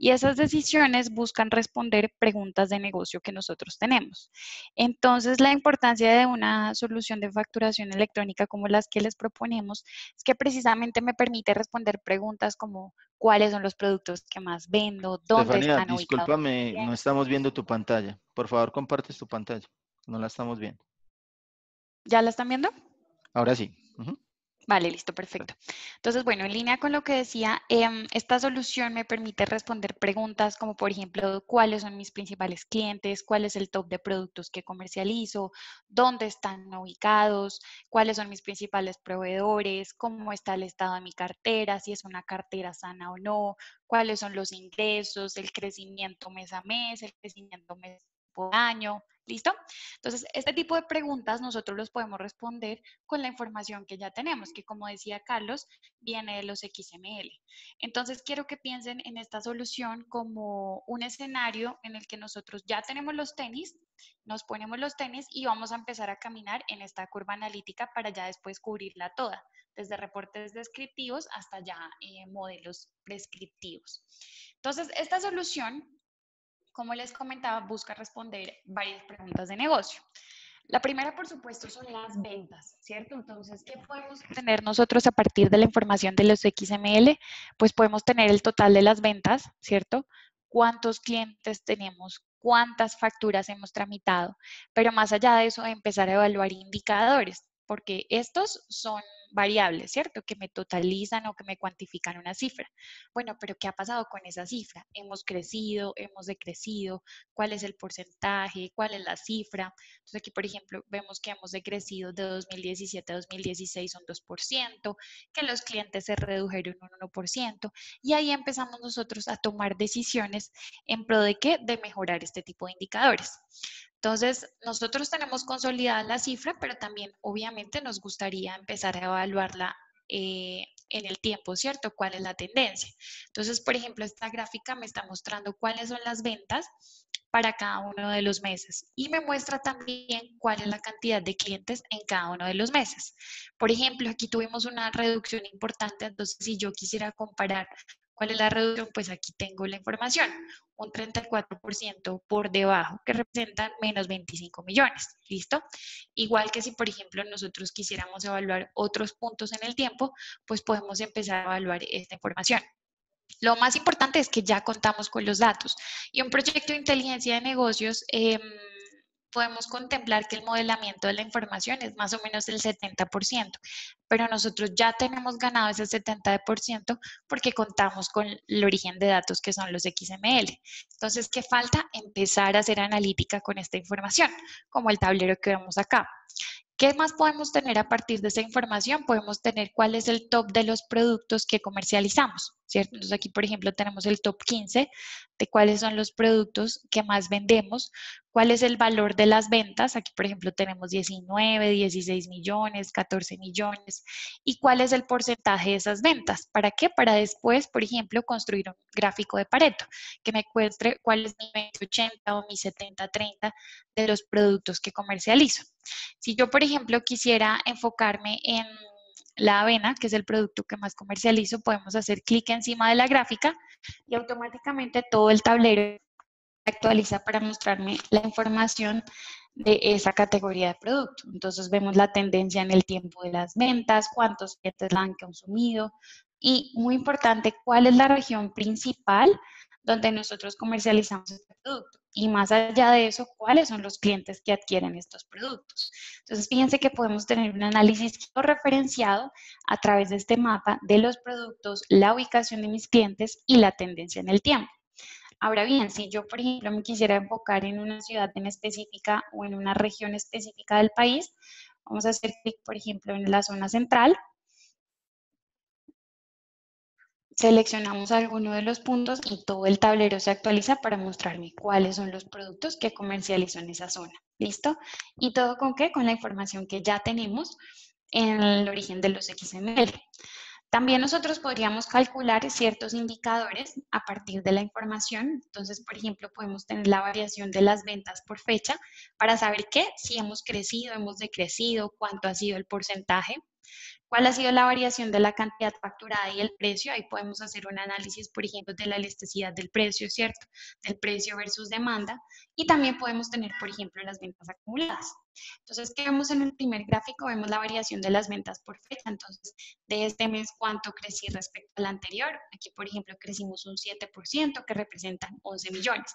Y esas decisiones buscan responder preguntas de negocio que nosotros tenemos. Entonces, la importancia de una solución de facturación electrónica como las que les proponemos es que precisamente me permite responder preguntas como cuáles son los productos que más vendo, dónde están discúlpame, no estamos viendo tu pantalla. Por favor, compartes tu pantalla. No la estamos viendo. ¿Ya la están viendo? Ahora sí. Vale, listo, perfecto. Entonces, bueno, en línea con lo que decía, em, esta solución me permite responder preguntas como, por ejemplo, cuáles son mis principales clientes, cuál es el top de productos que comercializo, dónde están ubicados, cuáles son mis principales proveedores, cómo está el estado de mi cartera, si es una cartera sana o no, cuáles son los ingresos, el crecimiento mes a mes, el crecimiento mes por año, ¿Listo? Entonces, este tipo de preguntas nosotros los podemos responder con la información que ya tenemos, que como decía Carlos, viene de los XML. Entonces, quiero que piensen en esta solución como un escenario en el que nosotros ya tenemos los tenis, nos ponemos los tenis y vamos a empezar a caminar en esta curva analítica para ya después cubrirla toda, desde reportes descriptivos hasta ya eh, modelos prescriptivos. Entonces, esta solución como les comentaba, busca responder varias preguntas de negocio. La primera, por supuesto, son las ventas, ¿cierto? Entonces, ¿qué podemos tener nosotros a partir de la información de los XML? Pues podemos tener el total de las ventas, ¿cierto? ¿Cuántos clientes tenemos? ¿Cuántas facturas hemos tramitado? Pero más allá de eso, empezar a evaluar indicadores, porque estos son variables, ¿cierto? Que me totalizan o que me cuantifican una cifra. Bueno, pero ¿qué ha pasado con esa cifra? ¿Hemos crecido? ¿Hemos decrecido? ¿Cuál es el porcentaje? ¿Cuál es la cifra? Entonces aquí, por ejemplo, vemos que hemos decrecido de 2017 a 2016 un 2%, que los clientes se redujeron un 1%, y ahí empezamos nosotros a tomar decisiones en pro de qué? De mejorar este tipo de indicadores. Entonces, nosotros tenemos consolidada la cifra, pero también obviamente nos gustaría empezar a evaluarla eh, en el tiempo, ¿cierto? ¿Cuál es la tendencia? Entonces, por ejemplo, esta gráfica me está mostrando cuáles son las ventas para cada uno de los meses y me muestra también cuál es la cantidad de clientes en cada uno de los meses. Por ejemplo, aquí tuvimos una reducción importante, entonces si yo quisiera comparar ¿Cuál es la reducción? Pues aquí tengo la información, un 34% por debajo, que representan menos 25 millones, ¿listo? Igual que si, por ejemplo, nosotros quisiéramos evaluar otros puntos en el tiempo, pues podemos empezar a evaluar esta información. Lo más importante es que ya contamos con los datos y un proyecto de inteligencia de negocios... Em, podemos contemplar que el modelamiento de la información es más o menos el 70%, pero nosotros ya tenemos ganado ese 70% porque contamos con el origen de datos que son los XML. Entonces, ¿qué falta? Empezar a hacer analítica con esta información, como el tablero que vemos acá. ¿Qué más podemos tener a partir de esa información? Podemos tener cuál es el top de los productos que comercializamos. ¿cierto? Entonces aquí, por ejemplo, tenemos el top 15 de cuáles son los productos que más vendemos, cuál es el valor de las ventas. Aquí, por ejemplo, tenemos 19, 16 millones, 14 millones y cuál es el porcentaje de esas ventas. ¿Para qué? Para después, por ejemplo, construir un gráfico de Pareto que me cuestre cuál es mi 80 o mi 70-30 de los productos que comercializo. Si yo, por ejemplo, quisiera enfocarme en la avena, que es el producto que más comercializo, podemos hacer clic encima de la gráfica y automáticamente todo el tablero actualiza para mostrarme la información de esa categoría de producto. Entonces vemos la tendencia en el tiempo de las ventas, cuántos clientes la han consumido y, muy importante, cuál es la región principal donde nosotros comercializamos este producto y más allá de eso, cuáles son los clientes que adquieren estos productos. Entonces, fíjense que podemos tener un análisis referenciado a través de este mapa de los productos, la ubicación de mis clientes y la tendencia en el tiempo. Ahora bien, si yo, por ejemplo, me quisiera enfocar en una ciudad en específica o en una región específica del país, vamos a hacer clic, por ejemplo, en la zona central Seleccionamos alguno de los puntos y todo el tablero se actualiza para mostrarme cuáles son los productos que comercializó en esa zona. ¿Listo? ¿Y todo con qué? Con la información que ya tenemos en el origen de los XML. También nosotros podríamos calcular ciertos indicadores a partir de la información. Entonces, por ejemplo, podemos tener la variación de las ventas por fecha para saber qué, si hemos crecido, hemos decrecido, cuánto ha sido el porcentaje, ¿Cuál ha sido la variación de la cantidad facturada y el precio? Ahí podemos hacer un análisis, por ejemplo, de la elasticidad del precio, ¿cierto? Del precio versus demanda. Y también podemos tener, por ejemplo, las ventas acumuladas. Entonces, ¿qué vemos en el primer gráfico? Vemos la variación de las ventas por fecha. Entonces, de este mes, ¿cuánto crecí respecto al anterior? Aquí, por ejemplo, crecimos un 7%, que representan 11 millones.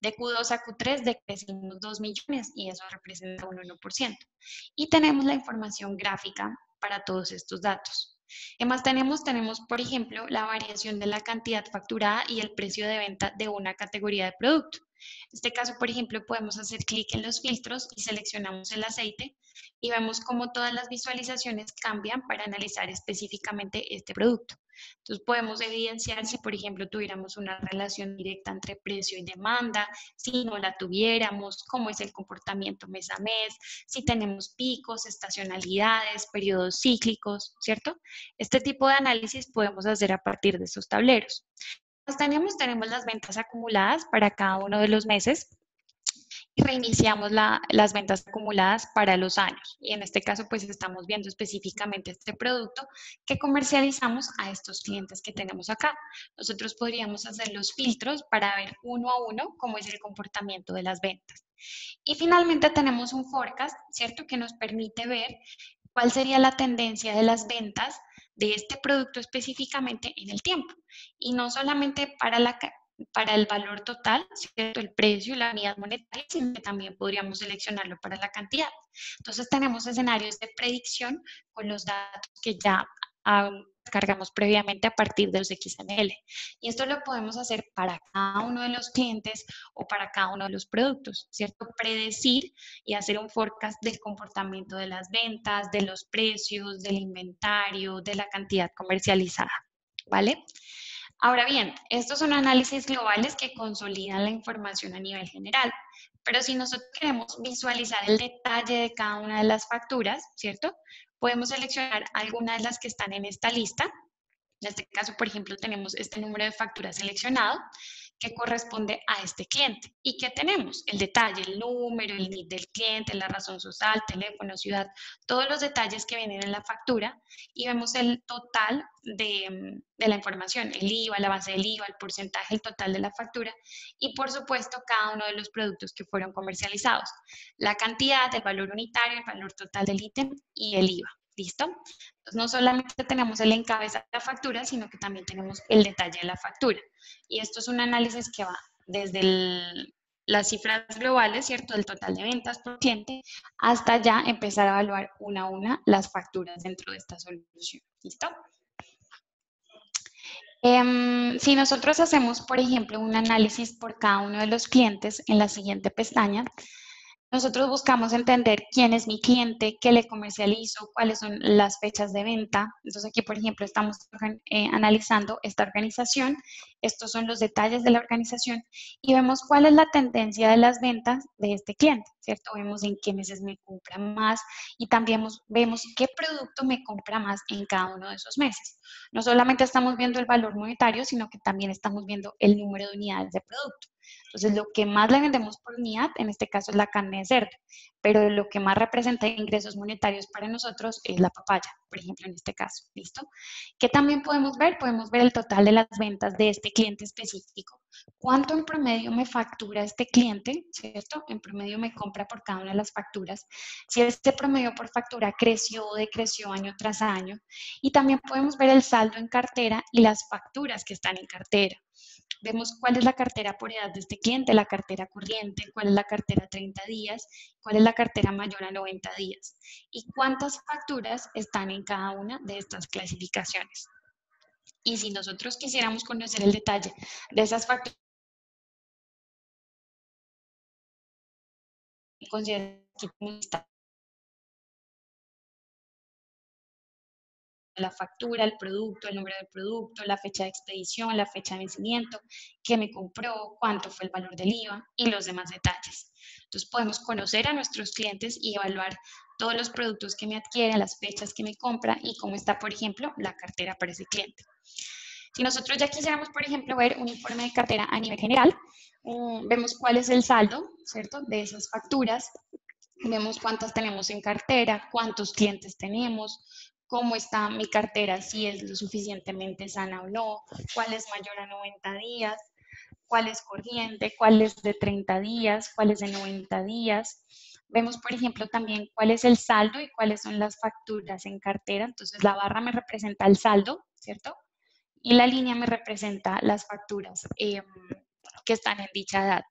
De Q2 a Q3 decrecimos 2 millones y eso representa un 1%. Y tenemos la información gráfica para todos estos datos. ¿Qué más tenemos? Tenemos, por ejemplo, la variación de la cantidad facturada y el precio de venta de una categoría de producto. En este caso, por ejemplo, podemos hacer clic en los filtros y seleccionamos el aceite y vemos cómo todas las visualizaciones cambian para analizar específicamente este producto. Entonces podemos evidenciar si, por ejemplo, tuviéramos una relación directa entre precio y demanda, si no la tuviéramos, cómo es el comportamiento mes a mes, si tenemos picos, estacionalidades, periodos cíclicos, ¿cierto? Este tipo de análisis podemos hacer a partir de estos tableros. Pues, tenemos, tenemos las ventas acumuladas para cada uno de los meses reiniciamos las ventas acumuladas para los años. Y en este caso, pues estamos viendo específicamente este producto que comercializamos a estos clientes que tenemos acá. Nosotros podríamos hacer los filtros para ver uno a uno cómo es el comportamiento de las ventas. Y finalmente tenemos un forecast, ¿cierto? Que nos permite ver cuál sería la tendencia de las ventas de este producto específicamente en el tiempo. Y no solamente para la, para el valor total, ¿cierto? el precio y la unidad monetaria, sino también podríamos seleccionarlo para la cantidad. Entonces tenemos escenarios de predicción con los datos que ya cargamos previamente a partir de los XML. Y esto lo podemos hacer para cada uno de los clientes o para cada uno de los productos, ¿cierto? Predecir y hacer un forecast del comportamiento de las ventas, de los precios, del inventario, de la cantidad comercializada, ¿vale? Ahora bien, estos son análisis globales que consolidan la información a nivel general, pero si nosotros queremos visualizar el detalle de cada una de las facturas, ¿cierto? Podemos seleccionar algunas de las que están en esta lista. En este caso, por ejemplo, tenemos este número de facturas seleccionado que corresponde a este cliente. ¿Y que tenemos? El detalle, el número, el nit del cliente, la razón social, teléfono, ciudad, todos los detalles que vienen en la factura y vemos el total de, mm, de la información, el IVA, la base del IVA, el porcentaje, el total de la factura y por supuesto cada uno de los productos que fueron comercializados, la cantidad, el valor unitario, el valor total del ítem y el IVA. ¿Listo? no solamente tenemos el encabezado de la factura, sino que también tenemos el detalle de la factura. Y esto es un análisis que va desde las cifras globales, ¿cierto? del total de ventas por cliente, hasta ya empezar a evaluar una a una las facturas dentro de esta solución. ¿Listo? Em, si nosotros hacemos, por ejemplo, un análisis por cada uno de los clientes en la siguiente pestaña, nosotros buscamos entender quién es mi cliente, qué le comercializo, cuáles son las fechas de venta. Entonces aquí, por ejemplo, estamos eh, analizando esta organización. Estos son los detalles de la organización y vemos cuál es la tendencia de las ventas de este cliente, ¿cierto? Vemos en qué meses me compra más y también vemos, vemos qué producto me compra más en cada uno de esos meses. No solamente estamos viendo el valor monetario, sino que también estamos viendo el número de unidades de producto. Entonces, lo que más le vendemos por unidad, en este caso, es la carne de cerdo, pero lo que más representa ingresos monetarios para nosotros es la papaya, por ejemplo, en este caso, ¿listo? ¿Qué también podemos ver? Podemos ver el total de las ventas de este cliente específico. ¿Cuánto en promedio me factura este cliente, cierto? En promedio me compra por cada una de las facturas. Si este promedio por factura creció o decreció año tras año. Y también podemos ver el saldo en cartera y las facturas que están en cartera. Vemos cuál es la cartera por edad de este cliente, la cartera corriente, cuál es la cartera 30 días, cuál es la cartera mayor a 90 días y cuántas facturas están en cada una de estas clasificaciones. Y si nosotros quisiéramos conocer el detalle de esas facturas, consideramos la factura, el producto, el nombre del producto, la fecha de expedición, la fecha de vencimiento, qué me compró, cuánto fue el valor del IVA y los demás detalles. Entonces podemos conocer a nuestros clientes y evaluar todos los productos que me adquieren, las fechas que me compra y cómo está, por ejemplo, la cartera para ese cliente. Si nosotros ya quisiéramos, por ejemplo, ver un informe de cartera a nivel general, mm, vemos cuál es el saldo, ¿cierto?, de esas facturas, vemos cuántas tenemos en cartera, cuántos clientes tenemos, cómo está mi cartera, si es lo suficientemente sana o no, cuál es mayor a 90 días, cuál es corriente, cuál es de 30 días, cuál es de 90 días. Vemos, por ejemplo, también cuál es el saldo y cuáles son las facturas en cartera. Entonces, la barra me representa el saldo, ¿cierto? Y la línea me representa las facturas em, que están en dicha edad.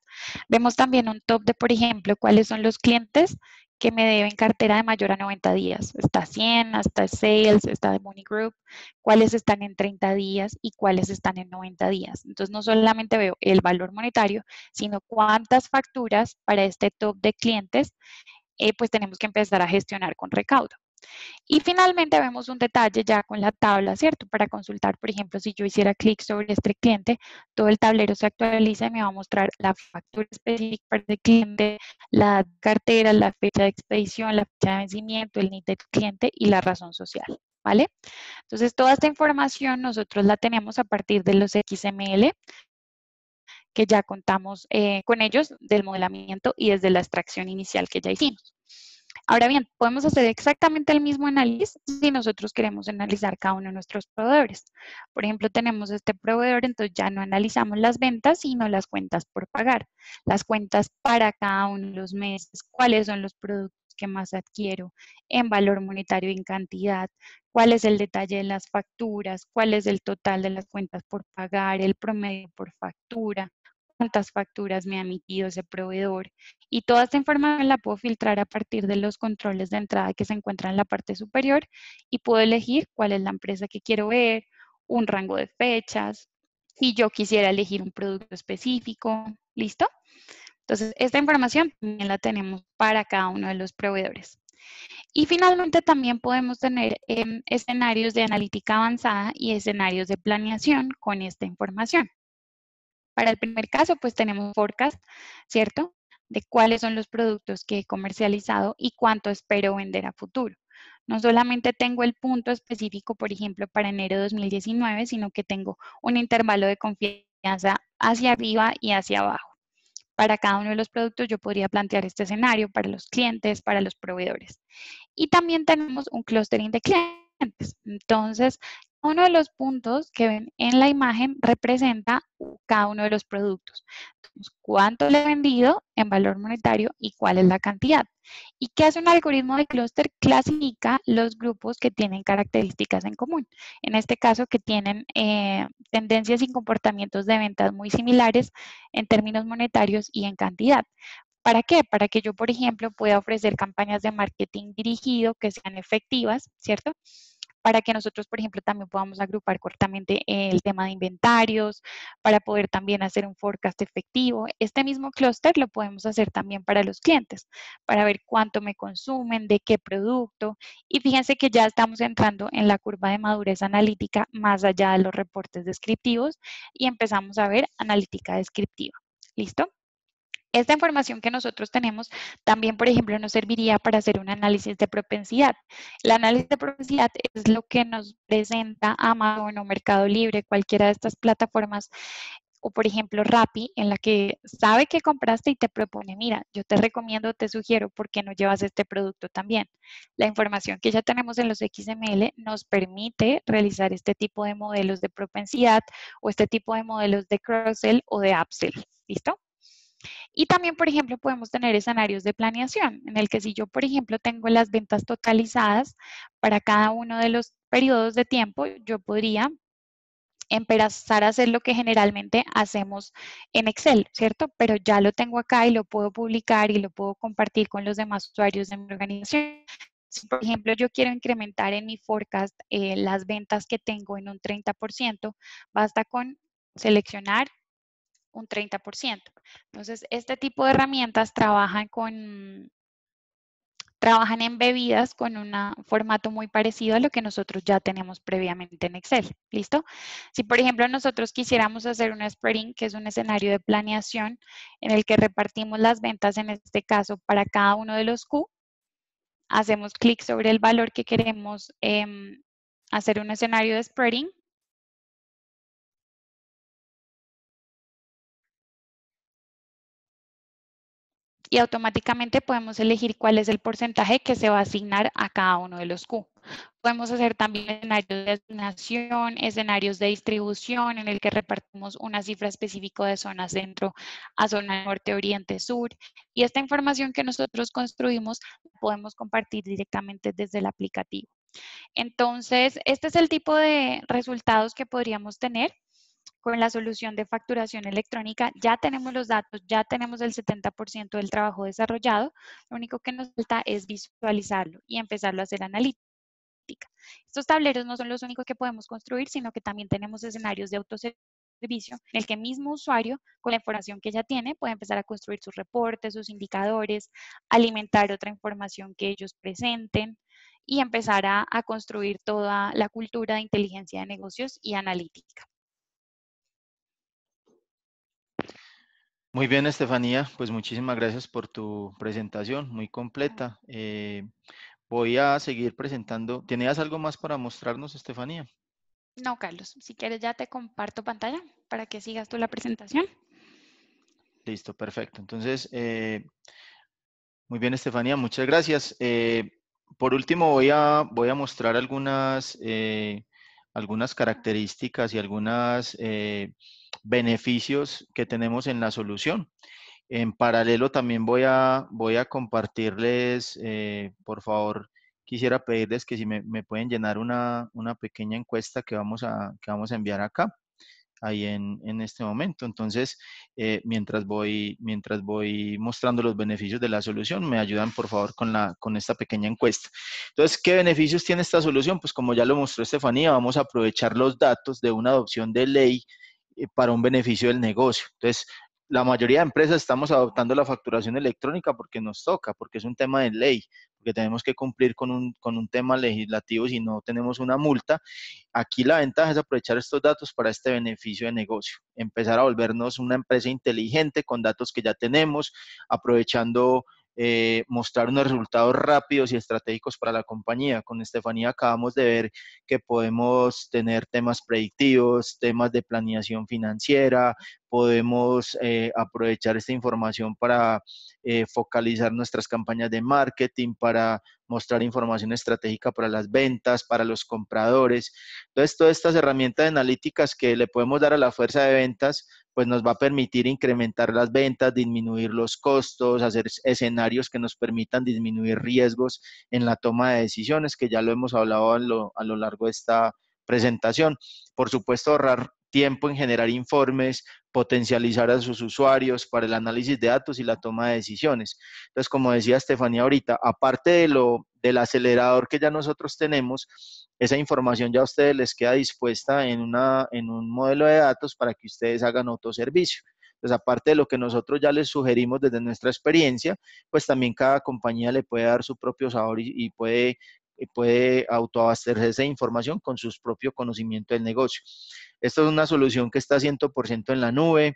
Vemos también un top de, por ejemplo, cuáles son los clientes que me deben cartera de mayor a 90 días. Está 100, está Sales, está de Money Group, cuáles están en 30 días y cuáles están en 90 días. Entonces, no solamente veo el valor monetario, sino cuántas facturas para este top de clientes, eh, pues tenemos que empezar a gestionar con recaudo. Y finalmente vemos un detalle ya con la tabla, ¿cierto? Para consultar, por ejemplo, si yo hiciera clic sobre este cliente, todo el tablero se actualiza y me va a mostrar la factura específica para el cliente, la cartera, la fecha de expedición, la fecha de vencimiento, el NIT del cliente y la razón social. ¿Vale? Entonces, toda esta información nosotros la tenemos a partir de los XML, que ya contamos eh, con ellos del modelamiento y desde la extracción inicial que ya hicimos. Ahora bien, podemos hacer exactamente el mismo análisis si nosotros queremos analizar cada uno de nuestros proveedores. Por ejemplo, tenemos este proveedor, entonces ya no analizamos las ventas, sino las cuentas por pagar. Las cuentas para cada uno de los meses, cuáles son los productos que más adquiero en valor monetario y en cantidad, cuál es el detalle de las facturas, cuál es el total de las cuentas por pagar, el promedio por factura, cuántas facturas me ha emitido ese proveedor. Y toda esta información la puedo filtrar a partir de los controles de entrada que se encuentran en la parte superior y puedo elegir cuál es la empresa que quiero ver, un rango de fechas, si yo quisiera elegir un producto específico, ¿listo? Entonces, esta información también la tenemos para cada uno de los proveedores. Y finalmente también podemos tener em, escenarios de analítica avanzada y escenarios de planeación con esta información. Para el primer caso, pues tenemos forecast, ¿cierto? De cuáles son los productos que he comercializado y cuánto espero vender a futuro. No solamente tengo el punto específico, por ejemplo, para enero de 2019, sino que tengo un intervalo de confianza hacia arriba y hacia abajo. Para cada uno de los productos yo podría plantear este escenario para los clientes, para los proveedores. Y también tenemos un clustering de clientes. Entonces, uno de los puntos que ven en la imagen representa cada uno de los productos. cuánto le he vendido en valor monetario y cuál es la cantidad. ¿Y qué hace un algoritmo de clúster? Clasifica los grupos que tienen características en común. En este caso, que tienen eh, tendencias y comportamientos de ventas muy similares en términos monetarios y en cantidad. ¿Para qué? Para que yo, por ejemplo, pueda ofrecer campañas de marketing dirigido que sean efectivas, ¿cierto? para que nosotros, por ejemplo, también podamos agrupar cortamente el tema de inventarios, para poder también hacer un forecast efectivo. Este mismo clúster lo podemos hacer también para los clientes, para ver cuánto me consumen, de qué producto. Y fíjense que ya estamos entrando en la curva de madurez analítica más allá de los reportes descriptivos y empezamos a ver analítica descriptiva. ¿Listo? Esta información que nosotros tenemos también, por ejemplo, nos serviría para hacer un análisis de propensidad. El análisis de propensidad es lo que nos presenta Amazon o Mercado Libre, cualquiera de estas plataformas o por ejemplo Rappi, en la que sabe que compraste y te propone, mira, yo te recomiendo, te sugiero, ¿por qué no llevas este producto también? La información que ya tenemos en los XML nos permite realizar este tipo de modelos de propensidad o este tipo de modelos de cross-sell o de upsell, ¿listo? Y también, por ejemplo, podemos tener escenarios de planeación, en el que si yo, por ejemplo, tengo las ventas totalizadas para cada uno de los periodos de tiempo, yo podría empezar a hacer lo que generalmente hacemos en Excel, ¿cierto? Pero ya lo tengo acá y lo puedo publicar y lo puedo compartir con los demás usuarios de mi organización. Si, por ejemplo, yo quiero incrementar en mi forecast eh, las ventas que tengo en un 30%, basta con seleccionar un 30%. Entonces, este tipo de herramientas trabajan con trabajan en bebidas con un formato muy parecido a lo que nosotros ya tenemos previamente en Excel. ¿Listo? Si, por ejemplo, nosotros quisiéramos hacer un spreading, que es un escenario de planeación en el que repartimos las ventas, en este caso, para cada uno de los Q, hacemos clic sobre el valor que queremos em, hacer un escenario de spreading y automáticamente podemos elegir cuál es el porcentaje que se va a asignar a cada uno de los Q. Podemos hacer también escenarios de asignación, escenarios de distribución en el que repartimos una cifra específica de zona centro a zona norte, oriente, sur. Y esta información que nosotros construimos podemos compartir directamente desde el aplicativo. Entonces, este es el tipo de resultados que podríamos tener con la solución de facturación electrónica, ya tenemos los datos, ya tenemos el 70% del trabajo desarrollado, lo único que nos falta es visualizarlo y empezarlo a hacer analítica. Estos tableros no son los únicos que podemos construir, sino que también tenemos escenarios de autoservicio en el que mismo usuario, con la información que ya tiene, puede empezar a construir sus reportes, sus indicadores, alimentar otra información que ellos presenten y empezar a construir toda la cultura de inteligencia de negocios y analítica. Muy bien, Estefanía, pues muchísimas gracias por tu presentación, muy completa. Eh, voy a seguir presentando. ¿Tenías algo más para mostrarnos, Estefanía? No, Carlos, si quieres ya te comparto pantalla para que sigas tú la presentación. Listo, perfecto. Entonces, eh, muy bien, Estefanía, muchas gracias. Eh, por último, voy a, voy a mostrar algunas, algunas características y algunas beneficios que tenemos en la solución. En paralelo también voy a, voy a compartirles, eh, por favor, quisiera pedirles que si me, pueden llenar una, pequeña encuesta que vamos a, que vamos a enviar acá, ahí en, este momento. Entonces, eh, mientras, voy, mientras voy mostrando los beneficios de la solución, me ayudan por favor con, la, con esta pequeña encuesta. Entonces, ¿qué beneficios tiene esta solución? Pues como ya lo mostró Estefanía, vamos a aprovechar los datos de una adopción de ley eh, para un beneficio del negocio. Entonces, la mayoría de empresas estamos adoptando la facturación electrónica porque nos toca, porque es un tema de ley, porque tenemos que cumplir con un, con un tema legislativo si no tenemos una multa. Aquí la ventaja es aprovechar estos datos para este beneficio de negocio, empezar a volvernos una empresa inteligente con datos que ya tenemos, aprovechando eh, mostrar unos resultados rápidos y estratégicos para la compañía. Con Estefanía acabamos de ver que podemos tener temas predictivos, temas de planeación financiera, podemos eh, aprovechar esta información para eh, focalizar nuestras campañas de marketing, para mostrar información estratégica para las ventas, para los compradores. Entonces, todas estas herramientas analíticas que le podemos dar a la fuerza de ventas, pues nos va a permitir incrementar las ventas, disminuir los costos, hacer escenarios que nos permitan disminuir riesgos en la toma de decisiones, que ya lo hemos hablado a lo, a lo largo de esta presentación. Por supuesto, ahorrar tiempo en generar informes, potencializar a sus usuarios para el análisis de datos y la toma de decisiones. Entonces, como decía Estefanía ahorita, aparte de lo, del acelerador que ya nosotros tenemos, esa información ya a ustedes les queda dispuesta en, una, en un modelo de datos para que ustedes hagan autoservicio. Entonces, aparte de lo que nosotros ya les sugerimos desde nuestra experiencia, pues también cada compañía le puede dar su propio sabor y, puede puede autoabastecerse de información con su propio conocimiento del negocio. Esto es una solución que está 100% en la nube.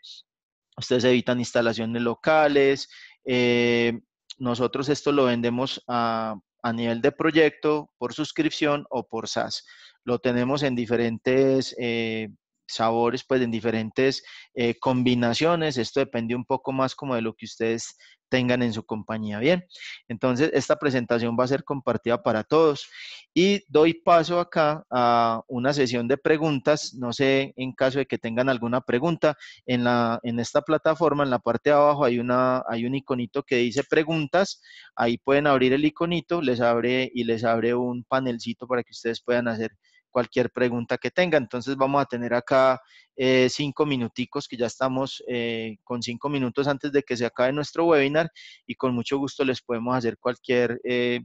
Ustedes evitan instalaciones locales. Eh, nosotros esto lo vendemos a, nivel de proyecto, por suscripción o por SaaS. Lo tenemos en diferentes eh, sabores pues en diferentes eh, combinaciones. Esto depende un poco más como de lo que ustedes tengan en su compañía. Bien, entonces esta presentación va a ser compartida para todos y doy paso acá a una sesión de preguntas. No sé, en caso de que tengan alguna pregunta, en, la, en esta plataforma, en la parte de abajo hay, una, hay un iconito que dice preguntas. Ahí pueden abrir el iconito, les abre y les abre un panelcito para que ustedes puedan hacer cualquier pregunta que tenga. Entonces vamos a tener acá eh, cinco minuticos, que ya estamos eh, con cinco minutos antes de que se acabe nuestro webinar y con mucho gusto les podemos hacer cualquier, eh,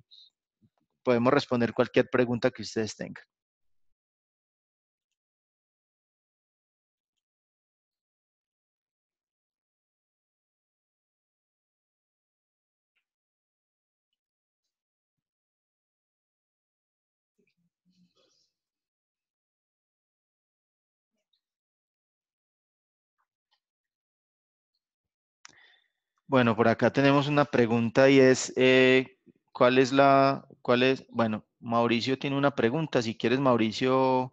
podemos responder cualquier pregunta que ustedes tengan. Bueno, por acá tenemos una pregunta y es, eh, ¿cuál es la, cuál es, bueno, Mauricio tiene una pregunta, si quieres Mauricio, nos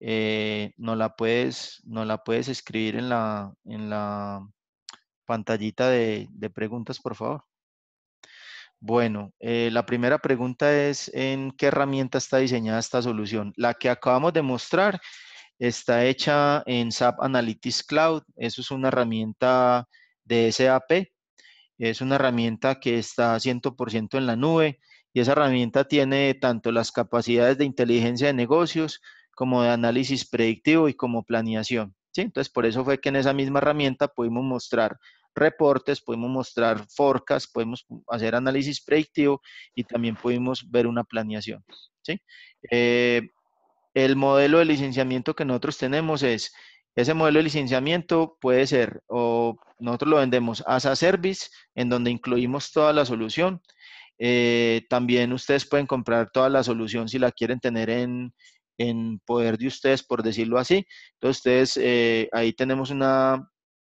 eh, no la puedes, no la puedes escribir en la, en la pantallita de, preguntas, por favor. Bueno, eh, la primera pregunta es en qué herramienta está diseñada esta solución. La que acabamos de mostrar está hecha en SAP Analytics Cloud. Eso es una herramienta de SAP es una herramienta que está 100% en la nube y esa herramienta tiene tanto las capacidades de inteligencia de negocios como de análisis predictivo y como planeación. Entonces, por eso fue que en esa misma herramienta pudimos mostrar reportes, pudimos mostrar forcas, podemos hacer análisis predictivo y también pudimos ver una planeación. Eh, el modelo de licenciamiento que nosotros tenemos es ese modelo de licenciamiento puede ser, o nosotros lo vendemos as a service, en donde incluimos toda la solución. Eh, también ustedes pueden comprar toda la solución si la quieren tener en, poder de ustedes, por decirlo así. Entonces, ustedes, eh, ahí tenemos una,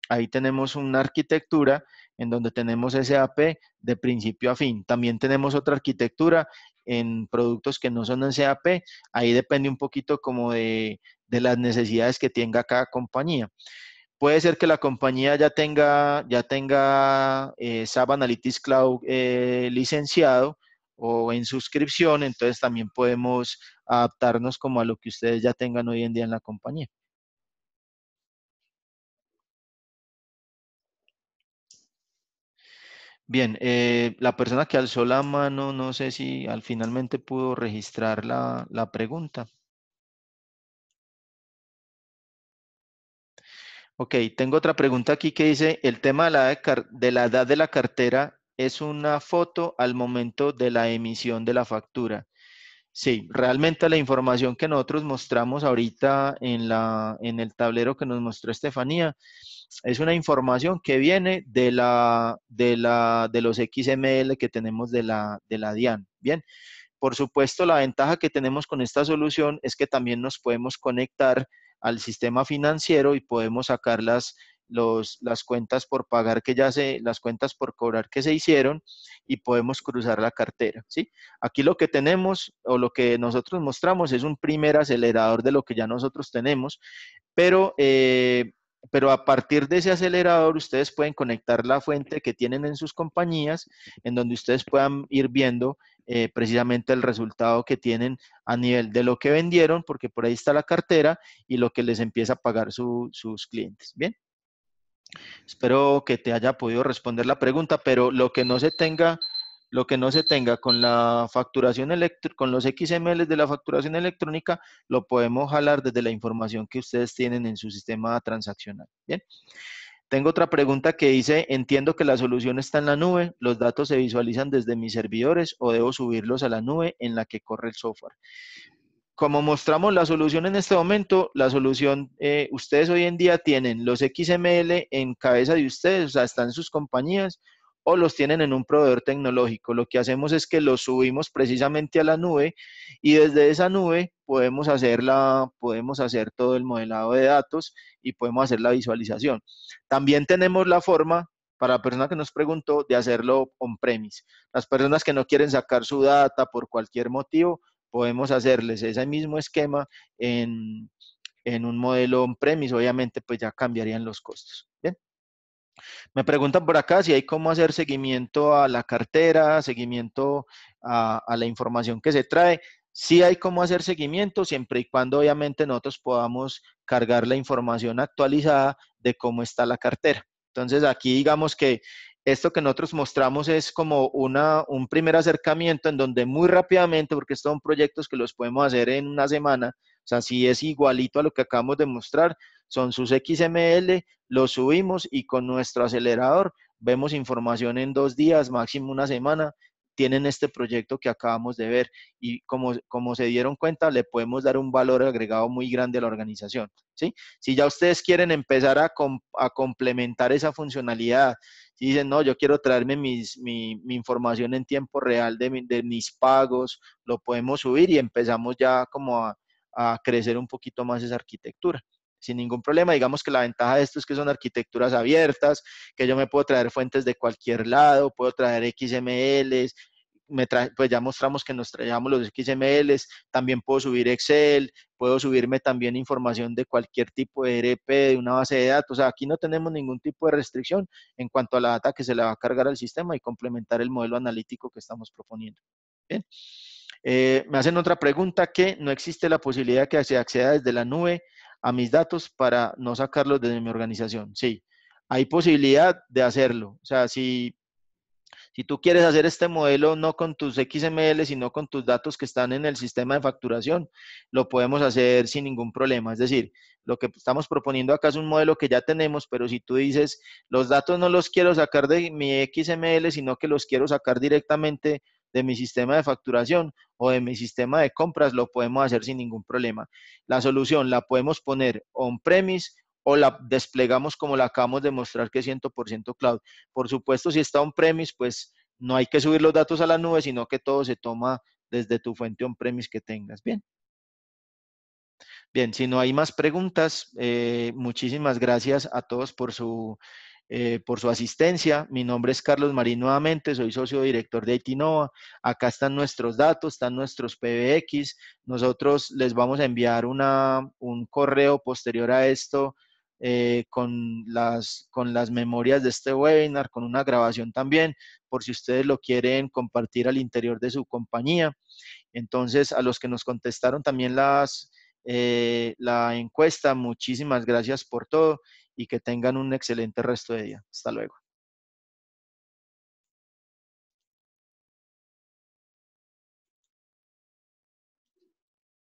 ahí tenemos una arquitectura en donde tenemos SAP de principio a fin. También tenemos otra arquitectura en productos que no son en SAP. Ahí depende un poquito como de de las necesidades que tenga cada compañía. Puede ser que la compañía ya tenga, ya tenga eh, Analytics Cloud eh, licenciado o en suscripción, entonces también podemos adaptarnos como a lo que ustedes ya tengan hoy en día en la compañía. Bien, eh, la persona que alzó la mano, no sé si al finalmente pudo registrar la pregunta. Ok, tengo otra pregunta aquí que dice, el tema de la, edad de, la cartera es una foto al momento de la emisión de la factura. Sí, realmente la información que nosotros mostramos ahorita en, la, en el tablero que nos mostró Estefanía es una información que viene de, la, de, la, de los XML que tenemos de la, de la DIAN. Bien, por supuesto la ventaja que tenemos con esta solución es que también nos podemos conectar al sistema financiero y podemos sacar las, las cuentas por pagar que ya se, las cuentas por cobrar que se hicieron y podemos cruzar la cartera, ¿sí? Aquí lo que tenemos o lo que nosotros mostramos es un primer acelerador de lo que ya nosotros tenemos, pero, eh, pero a partir de ese acelerador ustedes pueden conectar la fuente que tienen en sus compañías, en donde ustedes puedan ir viendo eh, precisamente el resultado que tienen a nivel de lo que vendieron, porque por ahí está la cartera y lo que les empieza a pagar sus clientes. Bien. Espero que te haya podido responder la pregunta, pero lo que no se tenga, lo que no se tenga con la facturación con los XML de la facturación electrónica, lo podemos jalar desde la información que ustedes tienen en su sistema transaccional. Bien. Tengo otra pregunta que dice, entiendo que la solución está en la nube, los datos se visualizan desde mis servidores o debo subirlos a la nube en la que corre el software. Como mostramos la solución en este momento, la solución, eh, ustedes hoy en día tienen los XML en cabeza de ustedes, o sea, están en sus compañías, o los tienen en un proveedor tecnológico. Lo que hacemos es que los subimos precisamente a la nube y desde esa nube podemos hacer, la, podemos hacer todo el modelado de datos y podemos hacer la visualización. También tenemos la forma, para la persona que nos preguntó, de hacerlo on-premise. Las personas que no quieren sacar su data por cualquier motivo, podemos hacerles ese mismo esquema en, en un modelo on-premise. Obviamente, pues ya cambiarían los costos. Me preguntan por acá si hay cómo hacer seguimiento a la cartera, seguimiento a, la información que se trae. Sí hay cómo hacer seguimiento, siempre y cuando obviamente nosotros podamos cargar la información actualizada de cómo está la cartera. Entonces aquí digamos que esto que nosotros mostramos es como un primer acercamiento en donde muy rápidamente, porque estos son proyectos que los podemos hacer en una semana, o sea, si es igualito a lo que acabamos de mostrar, son sus XML, los subimos y con nuestro acelerador vemos información en dos días, máximo una semana, tienen este proyecto que acabamos de ver y como, como se dieron cuenta, le podemos dar un valor agregado muy grande a la organización. ¿sí? Si ya ustedes quieren empezar a, complementar esa funcionalidad, si dicen, no, yo quiero traerme mi, información en tiempo real de mis pagos, lo podemos subir y empezamos ya como a, a crecer un poquito más esa arquitectura sin ningún problema. Digamos que la ventaja de esto es que son arquitecturas abiertas, que yo me puedo traer fuentes de cualquier lado, puedo traer XMLs, me pues ya mostramos que nos traíamos los XMLs, también puedo subir Excel, puedo subirme también información de cualquier tipo de e RP, de una base de datos. aquí no tenemos ningún tipo de restricción en cuanto a la data que se le va a cargar al sistema y complementar el modelo analítico que estamos proponiendo. Bien. Eh, me hacen otra pregunta que no existe la posibilidad que se acceda desde la nube a mis datos para no sacarlos de mi organización. Sí, hay posibilidad de hacerlo. O sea, si, si tú quieres hacer este modelo no con tus XML, sino con tus datos que están en el sistema de facturación, lo podemos hacer sin ningún problema. Es decir, lo que estamos proponiendo acá es un modelo que ya tenemos, pero si tú dices, los datos no los quiero sacar de mi XML, sino que los quiero sacar directamente de mi sistema de facturación, o de mi sistema de compras, lo podemos hacer sin ningún problema. La solución la podemos poner on-premise o la desplegamos como la acabamos de mostrar que es 100% cloud. Por supuesto, si está on-premise, pues no hay que subir los datos a la nube, sino que todo se toma desde tu fuente on-premise que tengas. Bien. Bien, si no hay más preguntas, eh, muchísimas gracias a todos por su eh, por su asistencia. Mi nombre es Carlos Marín nuevamente, soy socio director de Itinova. Acá están nuestros datos, están nuestros PBX. Nosotros les vamos a enviar un correo posterior a esto eh, con, las, con las memorias de este webinar, con una grabación también, por si ustedes lo quieren compartir al interior de su compañía. Entonces, a los que nos contestaron también las, eh, la encuesta, muchísimas gracias por todo y que tengan un excelente resto de día. Hasta luego.